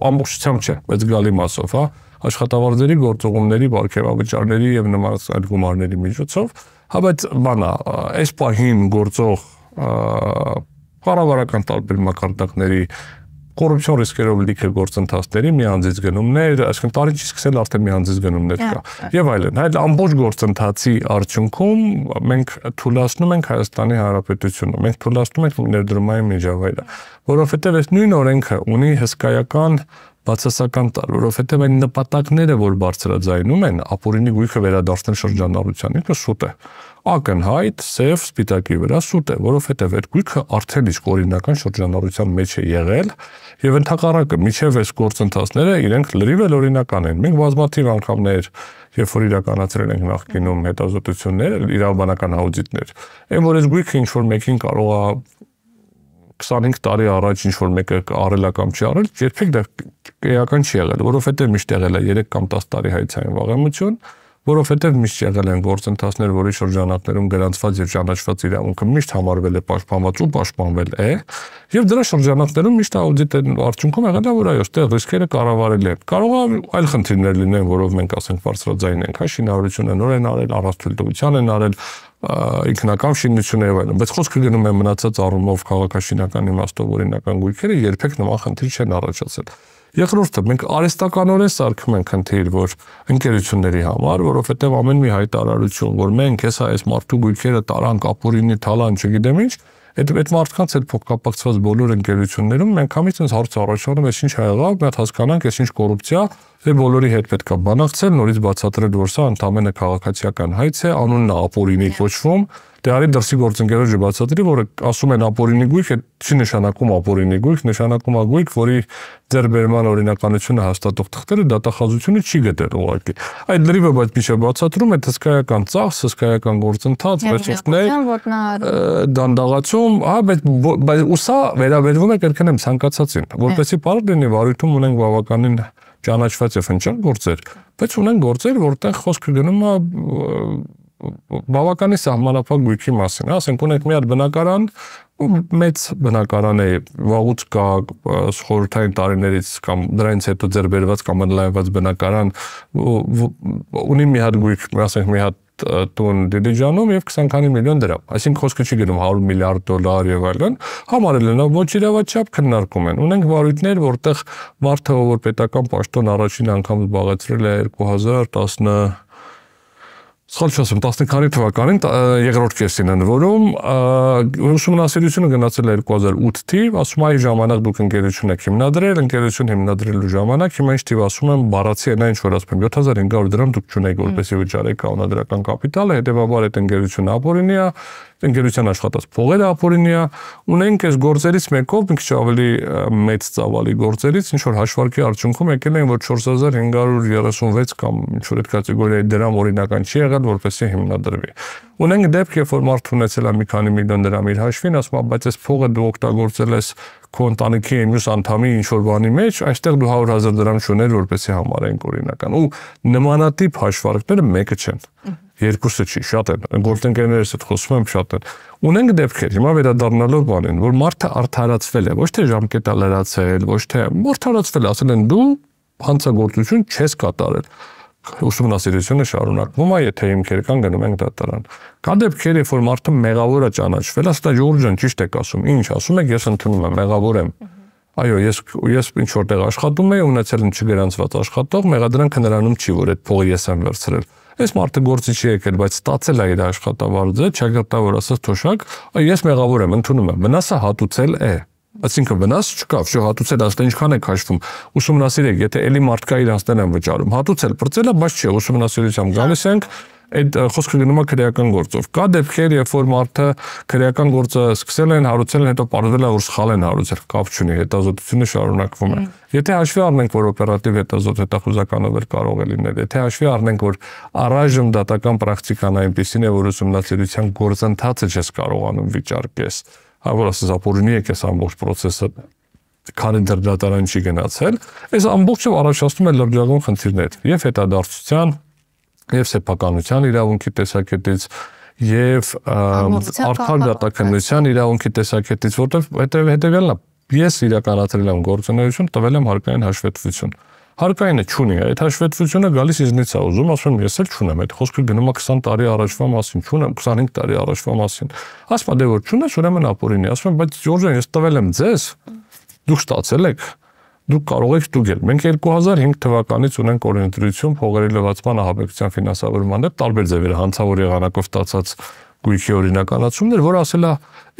ամբողջությամբ չէ, բայց գալի մասով, հա, աշխատավարձերի գործողումների բարքեվավճարների եւ նման այլ գումարների միջոցով, հա, բայց բանա, այս պահին գործող կառավարական տարբեր մակարդակների կոռուպցիոն ռիսկերով լիքը գործընթացների միանձից գնումներ, այսինքն տարիչից սկսել արդեն միանձից գնումներ կա եւ այլն։ Այդ ամբողջ գործընթացի արդյունքում մենք թույլատնում ենք Հայաստանի Հանրապետությունը, մենք թույլատնում ենք ներդրումային միջավայրը, որովհետեւ այս նույն օրենքը ունի հսկայական բացասական տալ, որովհետև այն նպատակները, որ բարձրաձայնում են, ապօրինի գույքը վերադարձնել շրջանառության, ինքը սուտ է։ Ակնհայտ սև սպիտակի վրա սուտ է, որովհետև այդ գույքը արդեն իսկ օրինական շրջանառության մեջ է եղել, եւ ընդհակառակը միջև այս գործընթացները իրենք լրիվ էլ օրինական են։ Մենք բազմաթիվ անգամներ, երբ որ իրականացրել ենք նախկինում հետազոտություններ, իրավաբանական աուդիտներ, այն որ այս գույքը ինչ որ մեկին կարող է 25 տարի առաջ ինչ որ մեկը արել է կամ չի արել, երբեք դա էական չի եղել, որովհետեւ միշտ եղել է 3 կամ 10 տարի հայցային վաղեմություն, որովհետև միշտ եղել են գործընթացներ, որի շրջանակներում գրանցված եւ ճանաչված իրավունքը միշտ համարվել է պաշտպանված ու պաշտպանվել է, եւ դրա շրջանակներում միշտ աուդիտ դե արդյունքում եղել է, որ այո, այստեղ ռիսկերը կառավարել են։ Կարող է այլ խնդիրներ լինեն, որով մենք ասենք բարձրաձայն ենք, հա, շինարարությունը նոր են արել, առողջության են արել, ինքնական շինություն եւ այլն, բայց խոսքը գնում է մնացած առումով քաղաքաշինական իմաստով օրինական գույքերը երբեք նման խնդիր չեն առաջացել։ Երկրորդը մենք արեստականորեն սարքում ենք քննիլ, որ ընկերությունների համար, որովհետև ամեն մի հայտարարություն, որ մենք հեսա այս մարդու գույքերը տարանք, ապուրինի թալան, չգիտեմ ինչ, այդ այդ մարդկանց այդ փոխկապակցված բոլոր ընկերություններում մենք համից այս հարցը առաջանում է, ինչ ա եղավ, մենք հասկանանք, այս ինչ կոռուպցիա, Դե բոլորի հետ պետքա բանակցել, նորից բացատրել, որ սա ընդամենը քաղաքացիական հայց է, անունն է Ապորինի կոչվում։ Դե արի դրսի գործընկերոջը բացատրի, որ ասում են Ապորինի գույք, այդ չի նշանակում Ապորինի գույք, նշանակում է գույք, որի ձերբերման օրինականությունը հաստատող թղթերը դատախազությունը չի գտել ուղղակի։ Այդ լրիվը բայց միշտ բացատրում է հսկայական ծախ, հսկայական գործընթաց, վերջինքներ, դանդաղացում, հա, բայց ու սա վերաբերվում է կրկնեմ ցանկացածին, որովհետեւ պարզ լինի վարույթում ունենք բավականին ճանաչված եւ հնչյալ գործեր, բայց ունեն գործեր, որտեղ խոսքը գնում է բավականին սահմանափակ գույքի մասին, հա, ասենք ունենք մի հատ բնակարան, մեծ բնակարան է, վաղուց կա խորհրդային տարիներից կամ դրանից հետո ձեռբերված կամ ընդլայնված բնակարան ունի մի հատ գույք, ասենք մի հատ տուն Դիլիջանում եւ 20 քանի միլիոն դրամ։ Այսինքն խոսքը չի գնում 100 միլիարդ դոլար եւ այլն, համարել են ոչ իրավաչափ քննարկում են։ Ունենք վարույթներ, որտեղ մարդը, որ պետական պաշտոն առաջին անգամ զբաղեցրել է 2019 Սխալ չասեմ, 10-քանի թվականին երկրորդ կեսին են, որում ուսումնասիրությունը գնացել է 2008 թիվ, ասում այ ժամանակ դուք ընկերություն եք հիմնադրել, ընկերություն հիմնադրելու ժամանակ հիմա ինչ թիվ ասում եմ, բառացի այն ինչ որ ասում եմ 7500 դրամ դուք ճունեք որպես եւ ճարեք կանոնադրական կապիտալ, հետեւաբար այդ ընկերությունը ապօրինի է, ընկերության աշխատած փողերը ապօրինիա, ունենք այս գործերից մեկով մի քիչ ավելի մեծ ծավալի գործերից ինչ որ հաշվարկի արդյունքում եկել են որ 4536 կամ ինչ որ այդ կատեգորիայի դրամ օրինական չի եղել, որպեսզի հիմնադրվի։ Ունենք դեպք, երբ որ մարդ ունեցել է մի քանի միլիոն դրամ իր հաշվին, ասում է, բայց այս փողը դու օգտագործել ես քո ընտանիքի մյուս անդամի ինչ որ բանի մեջ, այստեղ դու 100 000 դրամ շուներ, որպեսի համարենք օրինական։ Ու նմանատիպ հաշվարկները մեկը չեն։ Ա երկուսը չի, շատ են։ Գործընկերներս հետ խոսում եմ շատ են։ Ունենք դեպքեր, հիմա վերադառնալով բանին, որ մարդը արդարացվել է, ոչ թե ժամկետը լրացել, ոչ թե արդարացվել, ասել են դու հանցագործություն չես կատարել ուսումնասիրությունը շարունակվում է, եթե իմքեր կան գնում ենք դատարան։ Կա դեպքեր, երբ որ մարդը մեղավոր է ճանաչվել, ասա Ժորժ ջան, ճիշտ եք ասում։ Ինչ ասում եք, ես ընդունում եմ, մեղավոր եմ։ Այո, ես ես ինչ որտեղ աշխատում եի, ունեցել եմ չգրանցված աշխատող, մեղադրանքը նրանում չի, որ այդ փողը ես եմ վերցրել։ Այս մարդը գործի չի եկել, բայց ստացել է իր աշխատավարձը, ճակատավոր ասած թոշակ, ես մեղավոր եմ, ընդունում եմ։ Վնասը հատուցել է։ Այսինքն վնաս չկա, վсё հատուցել ասել ինչքան է քաշվում։ Ուսումնասիրեք, եթե էլի մարդկա իրանց դեն են վճարում, հատուցել, բրծելա, բայց չէ, ուսումնասիրությամ գալիս ենք, այդ խոսքը գնում է քրեական գործով։ Կա դեպքեր, երբ որ մարդը քրեական գործը սկսել են, հարուցել են, հետո ողջունել է, որ սխալ են հարուցել, կապ չունի, հետազոտությունը շարունակվում է։ Եթե հաշվի առնենք, որ օպերատիվ հետազոտ հետախուզականով էլ կարող է լինել, եթե հաշվի առնենք, որ առայժմ դատական պրակտիկան այնպեսին է, որ ուսումնասիրության գործընթացը չես կարողանում վիճարկես, հա որ ասես ապօրինի եք այս ամբողջ process-ը քանի դեռ դատարան չի գնացել, այս ամբողջը առաջացնում է լրջագույն խնդիրներ եւ հետադարձության եւ սեփականության իրավունքի տեսակետից եւ արդար դատակնության իրավունքի տեսակետից, որտեղ հետեւ հետեւյալն է ես իրականացրել եմ գործունեություն, տվել եմ հարկային հաշվետվություն։ Հարկայինը չունի, այդ հաշվետվությունը գալիս իզնից է, ուզում ասում ես էլ չունեմ, այդ խոսքը գնում է 20 տարի առաջվա մասին, չունեմ 25 տարի առաջվա մասին։ Ասում է դե որ չունես, ուրեմն ապօրինի, ասում եմ, բայց Ժորժան, ես տվել եմ ձեզ, դուք ստացել եք, դուք կարող եք ստուգել։ Մենք 2005 թվականից ունենք օրենսդրություն փողերի լվացման ահաբեկչության ֆինանսավորման դեպ տարբեր ձևեր հանցավոր եղանակով ստացած գույքի օրինականացումներ, որ ասելա,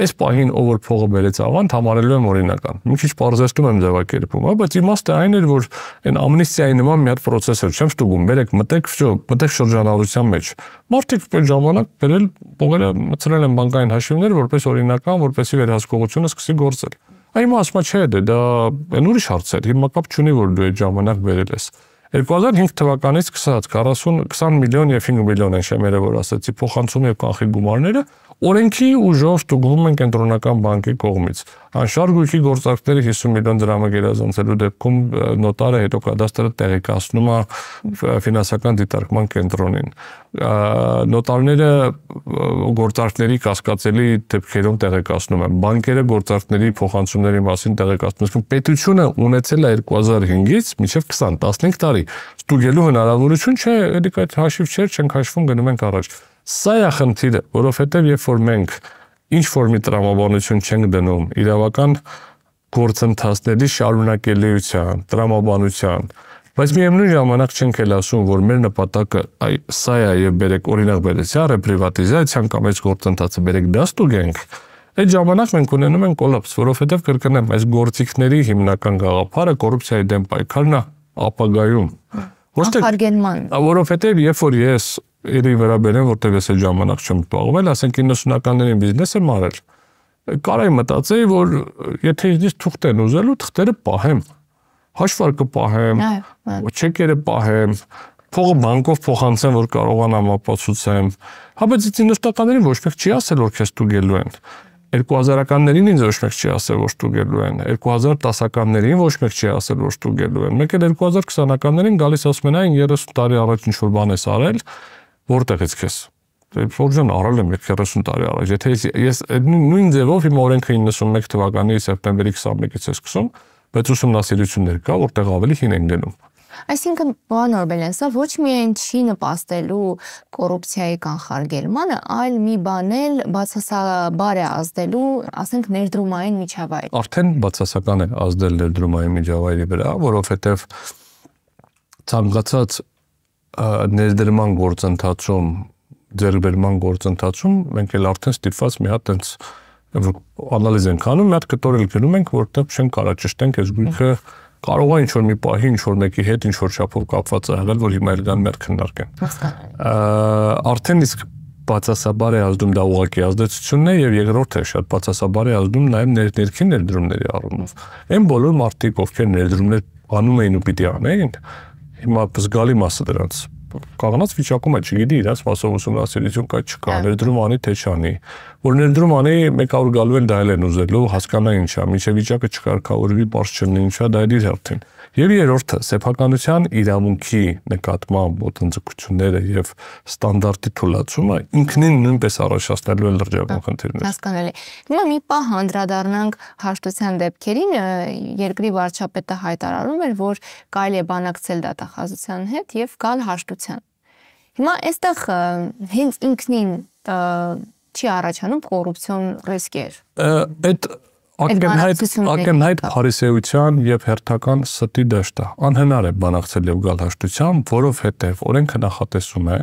այս պահին ով որ փողը բերեց ավանդ, համարելու եմ օրինական։ Մի քիչ բարձրացնում եմ ձևակերպումը, հա, բայց իմաստը այն էր, որ այն ամնիստիայի նման մի հատ process էր, չեմ ստուգում, բերեք մտեք, մտեք շրջանառության մեջ։ Մարդիկ այդ ժամանակ բերել փողերը մցրել են բանկային հաշիվներ, որպես օրինական, որպեսի վերահսկողությունը սկսի գործել։ Այն մասը չէ դե դա այն դե, ուրիշ հարց է։ Հիմա կապ չունի որ դու այդ ժամանակ վերել ես։ 2005 թվականից սկսած 40 20 միլիոն եւ 5 միլիոն են շեմերը որ ասացի փոխանցում եւ կանխիկ գումարները Օրենքի ուժով ստուգվում են կենտրոնական բանկի կողմից։ Անշարգույքի գործարքները 50 միլիոն դրամ գերազանցելու դեպքում նոտարը հետո կադաստրը տեղեկացնում է ֆինանսական դիտարկման կենտրոնին։ Նոտարները գործարքների կասկածելի դեպքերում տեղեկացնում են։ Բանկերը գործարքների փոխանցումների մասին տեղեկացնում են։ Պետությունը ունեցել է 2005-ից մինչև 2015 տարի ստուգելու հնարավորություն չէ, դիք այդ հաշիվ չէ, չենք հաշվում գնում ենք առաջ։ Սա է խնդիրը, որովհետև երբ որ մենք ինչ որ մի տրամաբանություն չենք դնում իրավական գործընթացների շարունակելիության, տրամաբանության, բայց միևնույն ժամանակ չենք էլ ասում, որ մեր նպատակը այ սա է եւ բերեք օրինակ բերեցիա ռեպրիվատիզացիան կամ այս գործընթացը բերեք դաստուգենք, այդ ժամանակ մենք ունենում ենք կոլապս, որովհետեւ կրկնեմ, այս գործիքների հիմնական գաղափարը կոռուպցիայի դեմ պայքարն է ապագայում։ Ոչ թե հարգանման։ Որովհետեւ երբ որ ես իրի վրա բերեմ, որտեվ ես այդ ժամանակ չեմ զբաղվել, ասենք 90-ականներին բիզնես եմ արել։ Կարայի մտածեի, որ եթե ինձ թուղթ են ուզելու, թղթերը պահեմ։ Հաշվարկը պահեմ, չեկերը պահեմ, փողը բանկով փոխանցեմ, որ կարողանամ ապացուցեմ։ Հա բայց 90-ականներին ոչ մեկ չի ասել, որ քեզ ստուգելու են։ 2000-ականներին ինձ ոչ մեկ չի ասել, որ ստուգելու են։ 2010-ականներին ոչ մեկ չի ասել, որ ստուգելու են։ Մեկ էլ 2020-ականներին գալիս ասում են, այն 30 տարի առաջ ինչ որ բան ես արել, Որտեղ ես քեզ։ Փորձեմ դե արել եմ 30 տարի առաջ։ Եթե ես նույն ձևով իմ օրենքը 91 թվականի սեպտեմբերի 21-ից է սկսում, բայց ուսումնասիրություններ կա, որտեղ ավելի հին են գնում։ Այսինքն Բոան Օրբելենսը ոչ միայն չի նպաստելու կոռուպցիայի կանխարգելմանը, այլ մի բան էլ բացասաբար է ազդելու, ասենք ներդրումային միջավայր։ Արդեն բացասական է ազդել ներդրումային միջավայրի վրա, որովհետև ցանկացած ներդրման գործընթացում, ձեռբերման գործընթացում մենք էլ արդեն ստիպված մի հատ այնց որ անալիզ ենք անում, մի հատ կտորել գնում ենք, որտեղ չեն կարա ճշտենք այս գույքը կարող է ինչ-որ մի պահի ինչ-որ մեկի հետ ինչ-որ չափով կապված է եղել, որ հիմա էլ դան մեր քննարկեն։ Արդեն իսկ բացասաբար է ազդում դա ուղակի ազդեցությունն է եւ երկրորդը շատ բացասաբար է ազդում նաեւ ներքին ներդրումների առումով։ Այն բոլոր մարդիկ, ովքեր ներդրումներ անում էին ու պիտի անեին, հիմա զգալի մասը դրանց կաղնած վիճակում է, չգիտի իրաց մասով ուսումնասիրություն կա չկա, ներդրում անի թե չանի։ Որ ներդրում անի, մեկ առ գալու են դայել են ուզելու, հասկանա ինչա, միջավիճակը չկարգավորվի, པարզ չլինի ինչա, դա իր հերթին։ Եվ երրորդը սեփականության իրավունքի նկատմամբ ոտնձգությունները եւ ստանդարտի թույլատումը ինքնին նույնպես առաջացնելու է լրջագույն խնդիրներ։ Հասկանալի։ Հիմա մի պահ հանդրադառնանք հաշտության դեպքերին, երկրի վարչապետը հայտարարում էր, որ կարելի է բանակցել դատախազության հետ եւ գալ հաշտության։ Հիմա այստեղ հենց ինքնին չի առաջանում կոռուպցիոն ռիսկեր։ Այդ ակնհայտ ակնհայտ փարիսեության եւ հերթական ստի դաշտ է։ Անհնար է բանակցել եւ գալ հաշտությամբ, որովհետեւ օրենքը նախատեսում է,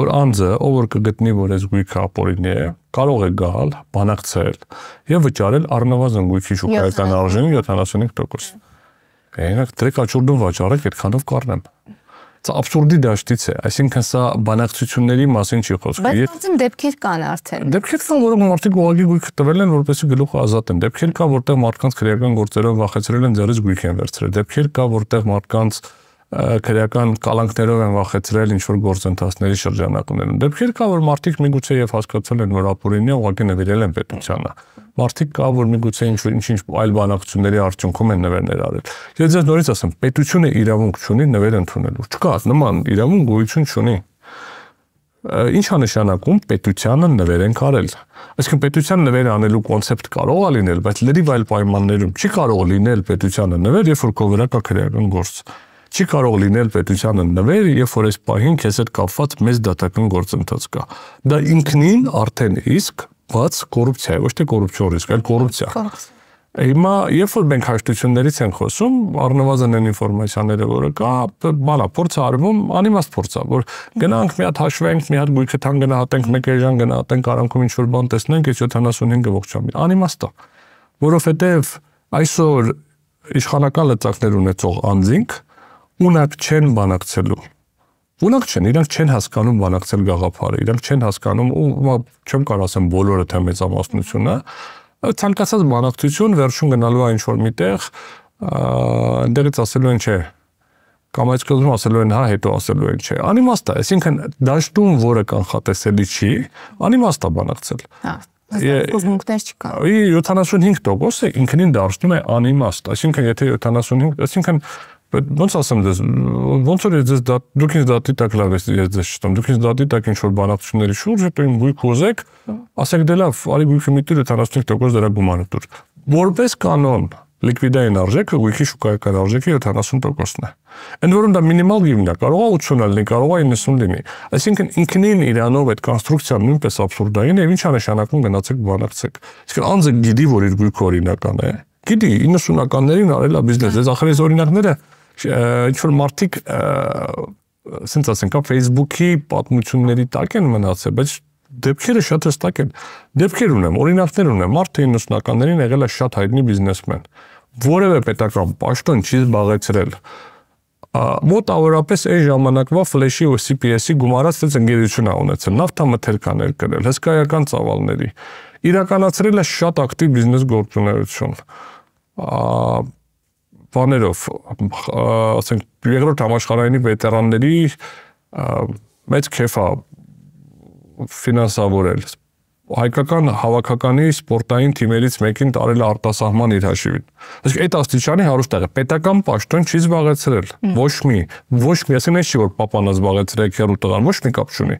որ անձը, ով որ կգտնի, որ այս գույքը ապօրինի է, կարող է գալ բանակցել եւ վճարել առնվազն գույքի շուկայական արժենի 75%։ Կայնակ դրեք աճուրդուն վաճառեք, այդքանով կառնեմ։ Սա абսուրդի դաշտից է, այսինքն սա բանակցությունների մասին չի խոսքը։ Բայց կարծեմ դեպքեր կան արդեն։ Դեպքեր կան, որոնք մարդիկ ուղղակի գույքը տվել են, որպեսզի գլուխը ազատ են։ Դեպքեր կա, որտեղ մարդկանց քրեական գործերով վախեցրել են, ձեռից գույք են վերցրել։ Դեպքեր կա, որտեղ մարդկանց քրեական կալանքներով են վախեցրել ինչ որ գործընթացների շրջանակներում։ Դեպքեր կա, որ մարդիկ միգուցե եւ հասկացել են, որ ապուրինը ուղղակի նվիրել են պետությանը։ Մարդիկ կա, որ միգուցե ինչ որ ինչ-ինչ այլ բանակցությունների արդյունքում են նվերներ արել։ Ես ձեզ նորից ասեմ, պետությունը իրավունք չունի նվեր ընդունելու։ Չկա, նման իրավունք գույություն չունի ինչ է նշանակում պետությանը նվեր են կարել։ Այսինքն պետության նվեր անելու կոնցեպտ կարող է լինել, բայց լրիվ այլ պայմաններում չի կարող լինել պետությանը նվեր, երբ որ քո վրա կա քրեական գործ չի կարող լինել պետությանը նվեր, երբ որ այս պահին քեզ հետ կապված մեծ դատական գործընթաց կա։ Դա ինքնին արդեն իսկ բաց կոռուպցիա է, ոչ թե կոռուպցիոն ռիսկ, այլ կոռուպցիա։ Հիմա երբ որ մենք հաշտություններից են խոսում, առնվազն այն ինֆորմացիաները, որը կա, բանա փորձը արվում, անիմաստ փորձա, որ գնանք մի հատ հաշվենք, մի հատ գույքը թան գնահատենք, մեկ էժան գնահատենք, արանքում ինչ որ բան տեսնենք, այս 75-ը անիմաստ է։ Որովհետև այսօր իշխանական լծակներ ունեցող անձինք ունակ չեն բանակցելու։ Ունակ չեն, իրանք չեն հասկանում բանակցել գաղափարը, իրանք չեն հասկանում ու չեմ կարող ասեմ բոլորը թե մեծամասնությունը, ցանկացած բանակցություն վերջում գնալու է ինչ որ միտեղ, այնտեղից ասելու են չէ, կամ այդ սկզբում ասելու են հա, հետո ասելու են չէ։ Անիմաստ է, այսինքն դաշտում, որը կանխատեսելի չի, անիմաստ է բանակցել։ Հա։ Սկզբունքներ չկա։ 75%-ը ինքնին դարձնում է անիմաստ, այսինքն եթե 75, այսինքն ոնց ասեմ դες ոնց որ ես դա դուք ինձ դատի տակ լավ ես ես դες չտամ դուք ինձ դատի տակ ինչ որ բանակցությունների շուրջ հետո իմ գույք ուզեք ասեք դե լավ արի գույքը մի տուր 75% դրա գումարը տուր որպես կանոն լիկվիդային արժեքը գույքի շուկայական արժեքի 70%-ն է։ Ընդ որում դա մինիմալ գիվն է, կարող է 80 լինի, կարող է 90 լինի։ Այսինքն ինքնին իրանով այդ կոնստրուկցիան նույնպես абսուրդային է եւ ինչա նշանակում գնացեք բանակցեք։ Իսկ անձը գիտի, որ իր գույքը օրինական է։ Գիտի 90-ականներին արելա բիզնես։ Այս ախրես օրինակները ինչ որ մարդիկ ասենց ասենք, Facebook-ի պատմությունների տակ են մնացել, բայց դեպքերը շատ հստակ են։ Դեպքեր ունեմ, օրինակներ ունեմ, մարդը 90-ականներին եղել է շատ հայտնի բիզնեսմեն, որևէ պետական պաշտոն չի զբաղեցրել մոտավորապես այն ժամանակվա ֆլեշի ու CPS-ի գումարած ծես ընկերություն ա ունեցել, նավթամթերքան էր գրել, հսկայական ծավալների։ Իրականացրել է շատ ակտիվ բիզնես գործունեություն բաներով, ասենք երկրորդ համաշխարհային վետերանների մեծ քեֆա ֆինանսավորել հայկական հավաքականի սպորտային թիմերից մեկին տարել արտասահման իր հաշիվին։ Իսկ այդ աստիճանի հարուստը պետական պաշտոն չի զբաղեցրել։ Ոչ մի, ոչ մի, ասենք չի որ պապանը զբաղեցրեք հերու տղան, ոչ մի կապ չունի։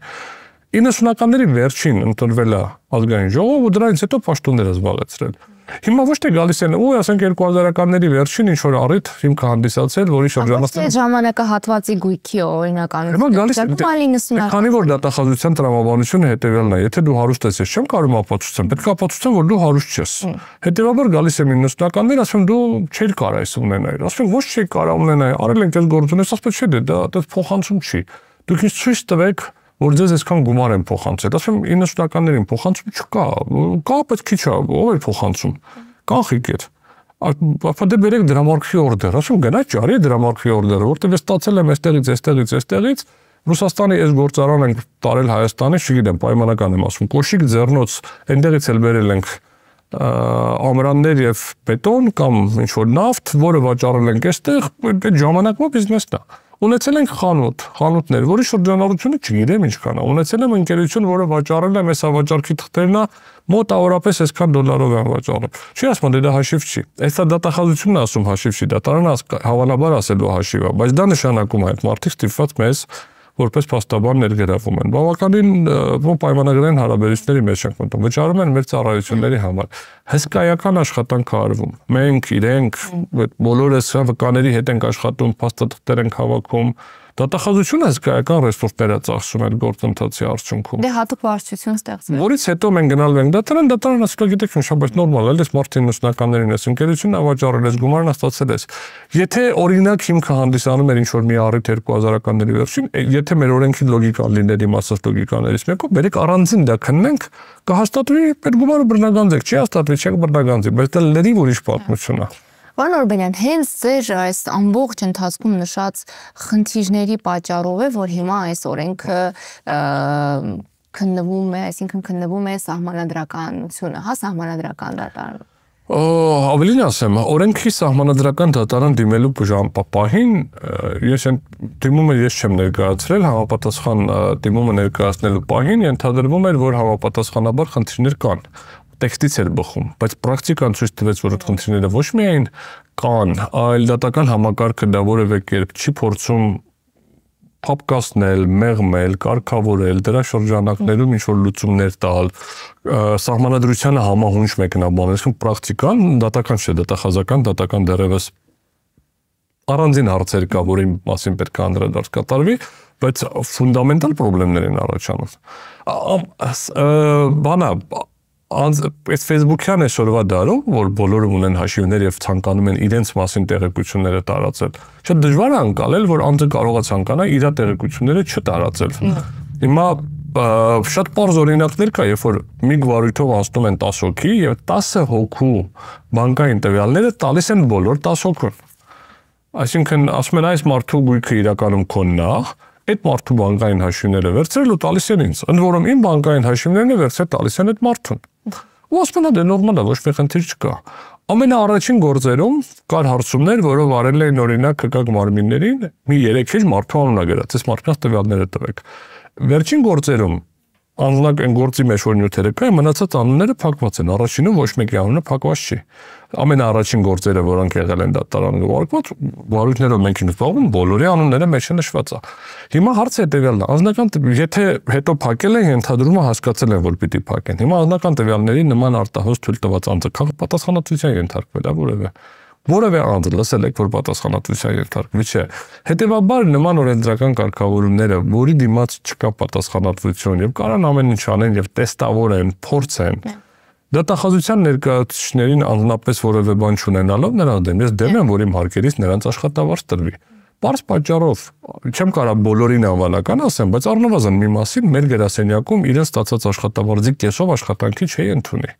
90-ականների վերջին ընդունվել է ազգային ժողովը, դրանից հետո պաշտոնները զբաղեցրել։ Հիմա ոչ թե գալիս են ու ասենք 2000-ականների վերջին ինչ որ առիթ իմ կհանդիսացել, որի շրջանացել։ Այդ ժամանակահատվածի գույքի օրինականությունը։ Հիմա գալիս դե, քանի որ դատախազության տրամաբանությունը հետևյալն է, եթե դու հարուստ ես, ես չեմ կարող ապացուցեմ, պետք է ապացուցեմ, որ դու հարուստ ես։ Հետևաբար գալիս եմ 90-ականներ, ասում դու չեր կարող այս ունենալ։ Ասում ոչ չի կարող ունենալ, արել ենք այդ գործունեությունը, ասած չէ դե, դա, դա փոխանցում չի։ Դուք ինձ ցույց տվեք որ ձեզ այսքան գումար են փոխանցել։ Ասում 90-ականներին փոխանցում չկա, կա, բայց քիչ է, ով է փոխանցում։ Կանխիկ է։ Ապա դե բերեք դրամարկղի օրդեր, ասում գնա ճարի դրամարկղի օրդերը, որտեղ ես ստացել եմ այստեղից, այստեղից, այստեղից Ռուսաստանի այս գործարան են տարել Հայաստանի, չգիտեմ, պայմանական եմ ասում, կոշիկ ձեռնոց, այնտեղից էլ վերել ենք ամրաններ եւ բետոն կամ ինչ որ նավթ, որը վաճառել ենք այստեղ, այդ ժամանակվա բիզնեսն է։ Ունեցել ենք խանութ, խանութներ, որի շրջանառությունը չգիտեմ ինչքան է։ Ունեցել եմ ընկերություն, որը վաճառել է մեզ ավաճարքի թղթերնա մոտ ավարապես այսքան դոլարով են վաճառում։ Չի ասում, դե դա հաշիվ չի։ Այս դա դատախազությունն ասում հաշիվ չի, դատարանը հավանաբար ասելու հաշիվ է, բայց դա նշանակում է այդ մարդիկ ստիպված մեզ որպես փաստաբան ներգրավում են։ Բավականին ոն պայմանագրային հարաբերությունների մեջ ենք մտնում, վճարում են մեր ծառայությունների համար։ Հսկայական աշխատանք արվում։ Մենք իրենք այդ բոլորը սա հա, վկաների հետ ենք աշխատում, փաստաթղթեր ենք հավաքում, Դատախազությունը հսկայական ռեսուրսներ է ծախսում այդ գործընթացի արդյունքում։ Դե հատուկ վարչություն ստեղծվել։ Որից հետո մենք գնալու ենք դատարան, դատարան ասում է գիտեք ինչ, բայց նորմալ էլ էս մարդին նշականներին էս ընկերությունն ավաճառել էս գումարն ստացել էս։ Եթե օրինակ հիմքը հանդիսանում էր ինչ որ մի առիթ 2000-ականների վերջին, եթե մեր օրենքի լոգիկան լիներ իմ ասած լոգիկաներից մեկը, բերեք առանձին դա քննենք, կհաստատվի այդ գումարը բռնագանձեք, չի հաստատվի, չեք բռնագանձի, բայց դա լրիվ ուրիշ պատմություն է։ Ա Պարոն Օրբանյան, հենց ձեր այս ամբողջ ընթացքում նշած խնդիրների պատճառով է, որ հիմա այս օրենքը քննվում է, այսինքն քննվում է սահմանադրականությունը, հա սահմանադրական դատարանում։ Ավելին ասեմ, օրենքի սահմանադրական դատարան դիմելու ժամանակահին ես այն դիմումը ես չեմ ներկայացրել, համապատասխան դիմումը ներկայացնելու պահին ենթադրվում էր, որ համապատասխանաբար խնդիրներ կան տեքստից էր բխում, բայց պրակտիկան ցույց տվեց, որ այդ խնդիրները ոչ միայն կան, այլ դատական համակարգը դա որևէ կերպ չի փորձում փապկասնել, մեղմել, կարգավորել, դրա շրջանակներում ինչ որ լուծումներ տալ, սահմանադրությանը համահունչ մեկնաբանել, իսկ պրակտիկան դատական չէ, դատախազական, դատական դերևս առանձին հարցեր կա, որի մասին պետք է անդրադարձ կատարվի, բայց ֆունդամենտալ խնդիրներ են առաջանում։ Բանա անց այս Facebook-յան է շորվա դարում, որ բոլորը ունեն հաշիվներ եւ ցանկանում են իրենց մասին տեղեկությունները տարածել։ Շատ դժվար է անցալել, որ անձը կարողա ցանկանա իր տեղեկությունները չտարածել։ հա։ Հիմա շատ բարձր օրինակներ կա, երբ որ մի գվարույթով անցնում են 10 հոգի եւ 10 հոգու բանկային տվյալները տալիս են բոլոր 10 հոգուն։ Այսինքն ասում են այս մարդու գույքը իրականում քոնն է, այդ մարդու բանկային հաշիվները վերցրել ու տալիս են ինձ։ Ընդ որում իմ բանկային հաշիվներն է վերցրել տալիս են այդ մարդուն ու ասում են դա նորմալ է, ոչ մի խնդիր չկա։ Ամենաառաջին գործերում կար հարցումներ, որով արել էին օրինակ կկակ մարմիններին, մի 3 էջ մարդու անունը գրած, այս մարդկանց տվյալները տվեք։ Վերջին գործերում անունակ այն գործի մեջ որ նյութերը կա, մնացած անունները փակված են։ Առաջինը ոչ մեկի անունը փակված չի։ Ամենաառաջին գործերը, որոնք եղել են դատարանում ուղարկված, վարույթներով մենք ենք զբաղվում, բոլորի անունները մեջը նշված է։ Հիմա հարցը հետևյալն է։ Անձնական եթե հետո փակել են, ենթադրումը հասկացել են, որ պիտի փակեն։ Հիմա անձնական տվյալների նման արտահոս թույլ տված անձը քաղ պատասխանատվության ենթարկվել է որևէ։ են որևէ անձ լսել եք, որ պատասխանատվության ենթարկվի չէ։ Հետևաբար նման օրենսդրական կարգավորումները, որի դիմաց չկա պատասխանատվություն եւ կարան ամեն ինչ անեն եւ տեստավորեն, փորձեն։ հա։ Դատախազության ներկայացուցիչներին անznապես որևէ բան չունենալով նրանց դեմ ես դեմ եմ, որ իմ հարկերից նրանց աշխատավարձ տրվի։ Պարզ պատճառով չեմ կարող բոլորին անվանական ասեմ, բայց առնվազն մի մասին մեր գրասենյակում իրեն ստացած աշխատավարձի կեսով աշխատանքի չի ընդունի։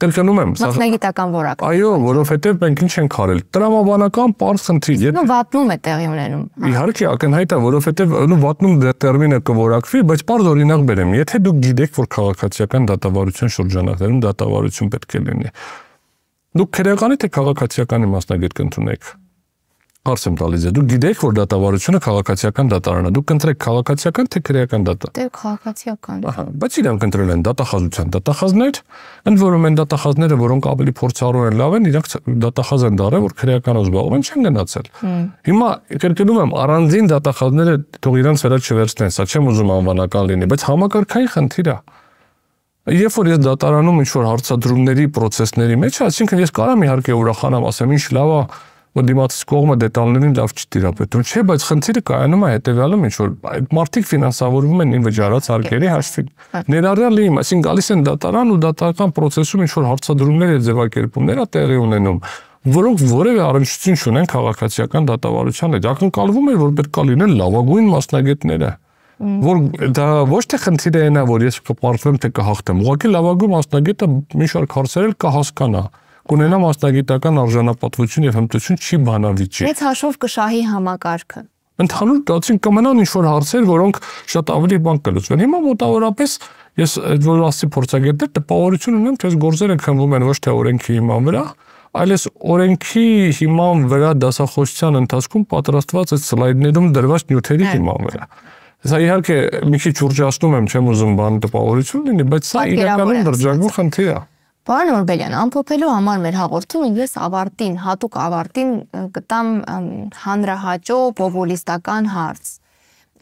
Կրկնում եմ, սա Մասնագիտական որակ։ Այո, որովհետև մենք ինչ ենք արել։ Տրամաբանական པարզ խնդիր, երբ Նո վատնում է տեղի ունենում։ Իհարկե, ակնհայտ է, որովհետև նո վատնում դե- տերմինը կորակվի, բայց པարզ օրինակ բերեմ։ Եթե դուք գիտեք, որ քաղաքացիական դատավարության շրջանակներում դատավարություն պետք է լինի։ Դուք քրեականի թե քաղաքացիականի մասնագետ կընդունեք։ Հարց եմ տալիս դու գիտեք որ դատավարությունը քաղաքացիական դատարան է։ Դուք կընտրեք քաղաքացիական թե քրեական դատա։ Դե քաղաքացիական։ Ահա, բայց իրանք ընտրել են դատախազության դատախազներ, ընդ որում են դատախազները, որոնք ավելի փորձառու են, լավ են, իրանք դատախազ են դարել, որ քրեականով զբաղվում են, չեն գնացել։ Հիմա կրկնում եմ, առանձին դատախազները թող իրանք վերա չվերցնեն, սա չեմ ուզում անվանական լինի, բայց համակարգային խնդիր է։ Երբ որ ես դատարանում ինչ որ հարցադրումների process-ների մեջ, այսինքն ես կարամ իհարկե ուրախանամ, ասեմ ինչ լավ է ու դիմացի կողմը դետալներին լավ չտիրապետում։ Չէ, բայց խնդիրը կայանում է հետեւյալում, ինչ որ այդ մարդիկ ֆինանսավորվում են ինվճարած հարկերի հաշվին։ Ներառյալ իմ, այսինքն գալիս են դատարան ու դատարական process-ում ինչ որ հարցադրումներ եւ ձևակերպումներ է տեղի ունենում որոնք որևէ առնչություն չունեն քաղաքացիական դատավարության հետ։ Ակնկալվում էր, որ պետք է լինեն լավագույն մասնագետները, որ դա ոչ թե խնդիրը այն է, որ ես կպարտվեմ թե կհաղթեմ։ Ուղղակի լավագույն մասնագետը մի շարք հարցերել կհասկանա։ կա կունենա մասնագիտական արժանապատվություն եւ հմտություն չի բանավիճի։ Մեծ հաշվով կշահի համակարգը։ Ընդհանուր դասին կմնան ինչ որ հարցեր, որոնք շատ ավելի բան կլուծվեն։ Հիմա մոտավորապես ես այդ որ ասի փորձագետներ տպավորություն ունեմ, թե գործերը քնվում են ոչ թե օրենքի հիման վրա, այլ այս օրենքի հիման վրա դասախոսության ընթացքում պատրաստված այդ սլայդներում դրված նյութերի հիման վրա։ Սա իհարկե մի քիչ ուրջացնում եմ, չեմ ուզում բան տպավորություն լինի, բայց սա իրականում դրճագող խնդիր է։ Ա Պարոն Օրբելյան, ամփոփելու համար մեր հաղորդումը ես ավարտին, հատուկ ավարտին կտամ հանրահաճո պոպուլիստական հարց։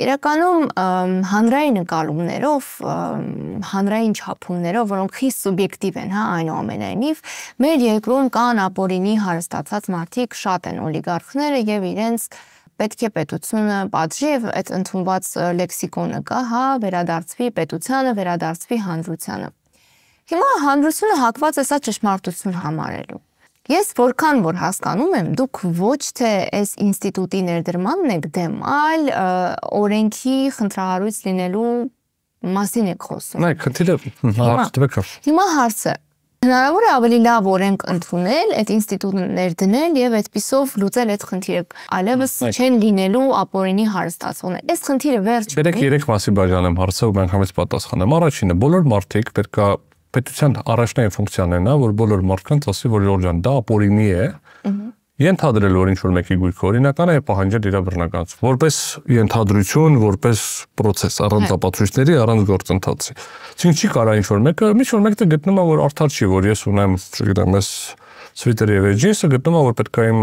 Իրականում հանրային նկալումներով, հանրային չափումներով, որոնք խիստ սուբյեկտիվ են, հա, այնուամենայնիվ, մեր երկրում կան ապօրինի հարստացած մարդիկ, շատ են օլիգարխները եւ իրենց պետք է պետությունը պատժի եւ այդ ընդունված լեքսիկոնը կա, հա, վերադարձվի պետությանը, վերադարձվի հանրությանը։ Հիմա հանրությունը հակված է սա ճշմարտություն համարելու։ Ես որքան որ հասկանում եմ, դուք ոչ թե այս ինստիտուտի ներդրմանն եք դեմ, այլ օրենքի խնդրահարույց լինելու մասին եք խոսում։ Նայեք, քննիլը հարց դուք։ հա։ Հիմա հարցը Հնարավոր է ավելի լավ օրենք ընդունել, այդ ինստիտուտը ներդնել եւ այդպիսով լուծել այդ խնդիրը։ Այլևս չեն լինելու ապօրինի հարստացողներ։ Այս խնդիրը վերջ։ Բերեք երեք մասի բաժանեմ հարցը, ում անգամից պատասխանեմ։ Առաջինը, բոլոր մարդիկ պետք է պետության առաջնային ֆունկցիան է նա, որ բոլոր մարդկանց ասի, որ օրջան դա ապորիմի է։ Ենթադրել որ ինչ որ մեկի գույքը օրինական է, պահանջել իր բռնականց, որպես ենթադրություն, որպես process առանց հա։ ապացույցների, առանց գործընթացի։ Ցինք չի կարա ինչ որ մեկը, ինչ որ մեկը գտնում է որ արդար չի, որ ես ունեմ, չգիտեմ, ես Twitter-ի եւ Edge-ը գտնում է որ պետք է իմ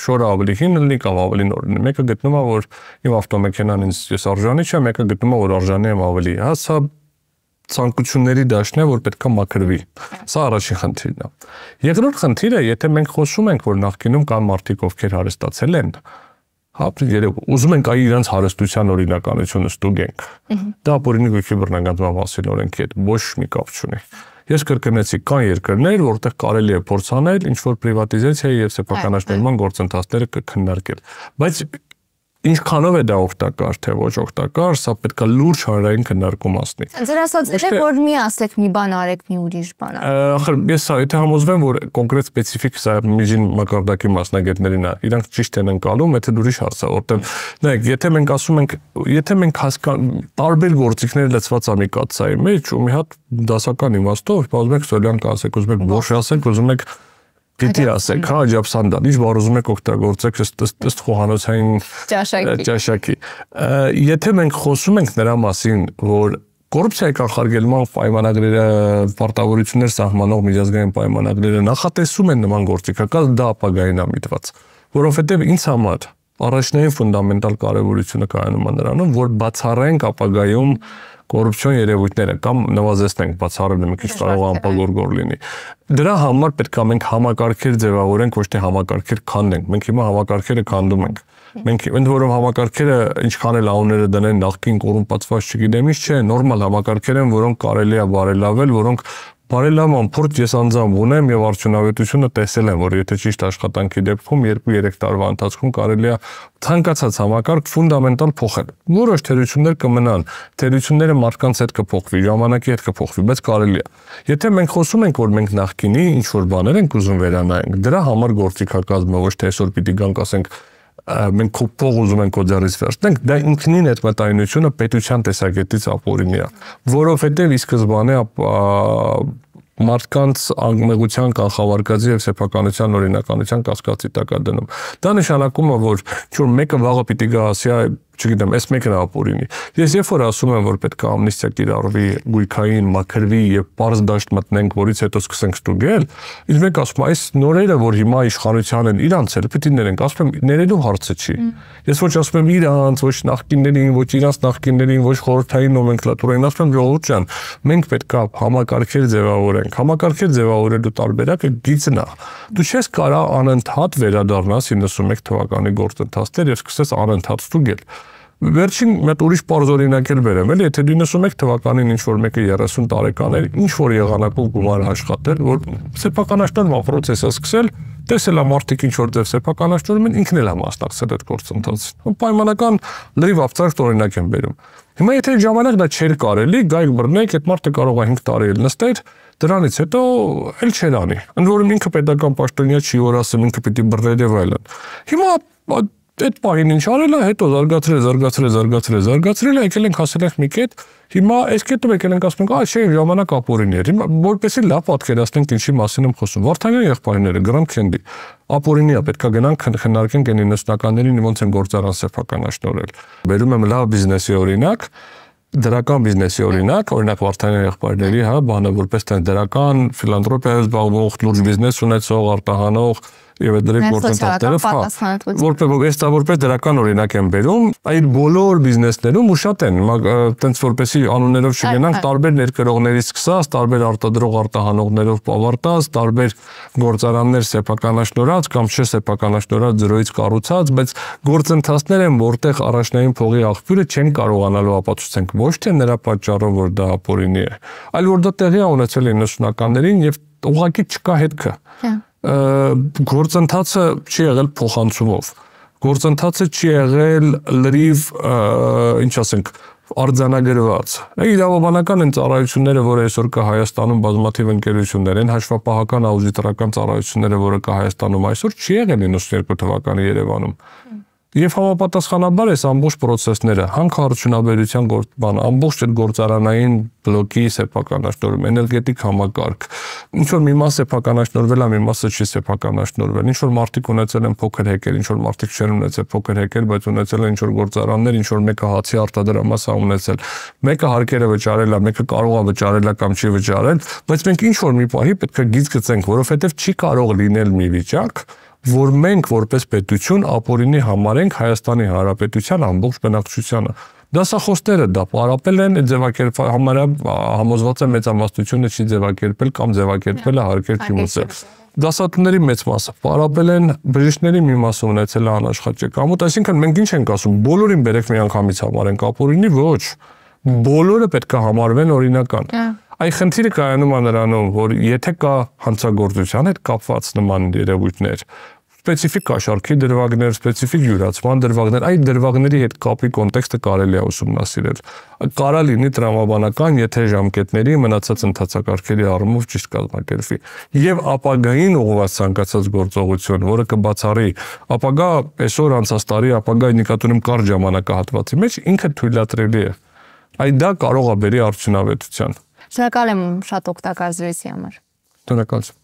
շորը ավելի հին լինի կամ ավելի նոր լինի։ Մեկը գտնում է որ իմ ավտոմեքենան ինձ ես արժանի չեմ, մեկը գտնում է որ արժանի եմ ավելի։ Հա, սա ցանկությունների դաշտն է, որ պետքա մաքրվի։ Սա առաջին խնդիրն է։ Երկրորդ խնդիրը, եթե մենք խոսում ենք, որ նախկինում կան մարդիկ, ովքեր հարստացել են, հա, երեք ուզում ենք այ իրանց հարստության օրինականությունը ստուգենք։ Դա օրինակ կիբեռնական մասի օրենքի հետ ոչ մի կապ չունի։ Ես կրկնեցի, կան երկրներ, որտեղ կարելի է փորձանել ինչ որ պրիվատիզացիա եւ սեփականաշնորհման գործընթացները կքննարկել։ Բայց ինչքանով է դա օգտակար թե ոչ օգտակար, սա պետքա լուրջ հանրային քննարկում ասնի։ Ձեր ասած չէ որ մի ասեք մի բան արեք, մի ուրիշ բան արեք։ Ախր ես սա եթե համոզվեմ որ կոնկրետ սպეციფიկ սա միջին մակարդակի մասնագետներին է, իրանք ճիշտ են անցալում, եթե ուրիշ հարց է, որտեղ նայեք, եթե մենք ասում ենք, եթե մենք հասկան տարբեր գործիքներ լծված է մի կացայի մեջ ու մի հատ դասական իմաստով, բազում եք սոլյան կասեք, ուզում եք ոչ ասեք, ուզում եք Գիտի ասեք, հա, ջապսանդան, ինչ բառոզում եք օգտագործեք ըստ ըստ ըստ խոհանոցային ճաշակի։ Ճաշակի։ Եթե մենք խոսում ենք նրա մասին, որ կոռուպցիայի կանխարգելման պայմանագրերը, պարտավորություններ սահմանող միջազգային պայմանագրերը նախատեսում են նման գործիքակալ դա ապագային ամիտված, որովհետև ինձ համար առաջնային ֆունդամենտալ կարևորությունը կայանում է նրանում, որ բացառենք ապագայում կոռուպցիոն երևույթները կամ նվազեցնենք, բացառելը մի քիչ կարող է ամպագորգոր լինի։ Դրա համար պետք է մենք համակարգեր ձևավորենք, ոչ թե համակարգեր քանդենք։ Մենք հիմա համակարգերը քանդում ենք։ Մենք ընդ որում համակարգերը ինչքան էլ աուները դնեն նախքին կոռումպացված չգիտեմ ինչ չէ, նորմալ համակարգեր են, որոնք կարելի է բարելավել, որոնք Բարի լավ ամփորձ ես անձամբ ունեմ եւ արդյունավետությունը տեսել եմ, որ եթե ճիշտ աշխատանքի դեպքում 2-3 տարվա ընթացքում կարելի է ցանկացած համակարգ ֆունդամենտալ փոխել։ Որոշ թերություններ կմնան, թերությունները մարդկանց հետ կփոխվի, ժամանակի հետ կփոխվի, բայց կարելի է։ Եթե մենք խոսում ենք, որ մենք նախկինի ինչ որ բաներ ենք ուզում վերանայենք, դրա համար գործիքակազմը ոչ թե այսօր պիտի գանք ասենք մենք քո փող ուզում ենք քո ձեռից վերցնենք, դա ինքնին այդ մտայնությունը պետության տեսակետից ապօրինի է, որովհետև ի սկզբանե մարդկանց անգմեղության կանխավարկածի եւ սեփականության օրինականության կասկածի տակ է դնում։ Դա նշանակում է, որ չոր մեկը վաղը պիտի գա ասի, այ չգիտեմ, այս մեկն ապօրինի։ Ես երբ որ ասում եմ, որ պետք է ամնիստիա կիրառվի, գույքային մաքրվի եւ པարզ դաշտ մտնենք, որից հետո սկսենք ստուգել, ինձ մեկ ասում, այս նորերը, որ հիմա իշխանության են, իրանց էլ պիտի ներենք, ասում եմ, ներելու հարցը չի։ Ես ոչ ասում եմ իրանց, ոչ նախկիններին, ոչ իրանց նախկիններին, ոչ խորհրդային նոմենկլատուրային, ասում եմ, ժողովուրդ ջան, մենք պետք է համակարգեր ձևավորենք։ Համակարգեր ձևավորելու տարբերակը գիծն է։ Դու չես կարա անընդհատ վերադառնաս 91 թվականի գործընթացներ եւ սկսես անընդհատ ստուգել։ Վերջին մետ ուրիշ པարզ օրինակ էլ վերեմ, էլի եթե 91 թվականին ինչ որ մեկը 30 տարեկան էր, ինչ որ եղանակով գումար աշխատել, որ սեփական աշխատանքն process-ը սկսել, տեսել է մարդիկ ինչ որ ձև սեփական աշխարհում են ինքն էլ է մասնակցել այդ գործընթացին։ Պայմանական լրիվ ապցարտ օրինակ եմ վերում։ Հիմա եթե ժամանակ դա չէր կարելի, գայք բռնեք, այդ մարդը կարող է 5 տարի էլ նստեր, դրանից հետո էլ չեր անի։ Ընդ որում ինքը pedagogical պաշտոնյա չի, որ ասեմ ինքը պիտի բռներ եւ այլն։ Հիմա այդ պահին ինչ արել է, հետո զարգացրել, զարգացրել, զարգացրել, զարգացրել է, եկել ենք հասել ենք մի կետ, հիմա այս կետով եկել ենք ասում ենք, այ չէ, ժամանակ ապօրինի էր։ Հիմա որպեսի լավ պատկերացնենք ինչի մասին եմ խոսում։ Վարդանյան եղբայրները Grand Candy ապօրինի է, պետքա գնանք քննարկենք այն ինվեստականներին, ոնց են գործարան սեփականաշնորել։ Բերում եմ լավ բիզնեսի օրինակ, դրական բիզնեսի օրինակ, օրինակ Վարդանյան եղբայրների, հա, բանը որպես դրական ֆիլանտրոպիայով զբաղվող լուրջ բիզնես ունեցող, արտահանող, եւ այդ դրեք գործընթացները հա որպես ես դա որպես դրական օրինակ եմ վերում այդ բոլոր բիզնեսներում ու շատ են տենց որպեսի անուններով չգնանք տարբեր ներկրողներից սկսած տարբեր արտադրող արտահանողներով ավարտած տարբեր գործարաններ սեփականաշնորհած կամ չսեփականաշնորհած զրոյից կառուցած բայց գործընթացներ են որտեղ առաջնային փողի աղբյուրը չեն կարողանալու ապացուցենք ոչ թե նրա պատճառով որ դա ապօրինի է այլ որ դա տեղի ունեցել 90-ականներին եւ ուղղակի չկա հետքը հա գործընթացը չի եղել փոխանցումով։ Գործընթացը չի եղել լրիվ, ինչ ասենք, արձանագրված։ Իրավաբանական են ծառայությունները, որ այսօր կա Հայաստանում բազմաթիվ ընկերություններ են, հաշվապահական աուդիտորական ծառայությունները, որը կա Հայաստանում այսօր, չի եղել 92 թվականի Երևանում։ Եվ հավապատասխանաբար այս ամբողջ process-ները, հանքարությունաբերության գործ, բան, ամբողջ այդ գործարանային բլոկի սեփականաշնորհում, էներգետիկ համակարգ, ինչ որ մի մասը սեփականաշնորհվել է, մի մասը չի սեփականաշնորհվել, ինչ որ մարդիկ ունեցել են փոքր հեկեր, ինչ որ մարդիկ չեն ունեցել փոքր հեկեր, բայց ունեցել են ինչ որ գործարաններ, ինչ որ մեկը հացի արտադրամաս է ունեցել, մեկը հարկերը վճարել է, մեկը կարող է վճարել է կամ չի վճարել, բայց մենք ինչ որ մի պահի պետք է գիծ գծենք, որովհետև չի կարող լինել մի վիճակ, որ մենք որպես պետություն ապօրինի համարենք Հայաստանի Հանրապետության ամբողջ բնակչությանը։ Դասախոսները դա պարապել են, ձևակերպ համարը համոզված է մեծամասնությունը չի ձևակերպել կամ ձևակերպել է հարկեր չի մտցել։ Դասատուների մեծ մասը պարապել են, բժիշկների մի մասը ունեցել է անաշխաճեք ամոթ, այսինքն մենք ինչ ենք ասում, բոլորին բերեք միանգամից համարենք ապօրինի, ոչ բոլորը պետք է համարվեն օրինական։ հա։ Այ խնդիրը կայանում է նրանում, որ եթե կա հանցագործության հետ կապված նման երևույթներ, սպეციფიկ կաշառքի դրվագներ, սպეციფიկ յուրացման դրվագներ, այդ դրվագների հետ կապի կոնտեքստը կարելի է ուսումնասիրել։ Կարա լինի տրամաբանական, եթե ժամկետների մնացած ընթացակարգերի առումով ճիշտ կազմակերպվի։ Եվ ապագային ուղղված ցանկացած գործողություն, որը կբացառի ապագա այսօր անցած տարի ապագայի նկատառում կար ժամանակահատվածի մեջ, ինքը թույլատրելի է։ Այդ դա կարող է բերի արդյունավետության։ Շնորհակալ եմ շատ օգտակար զրույցի համար։ Շնորհակալ եմ։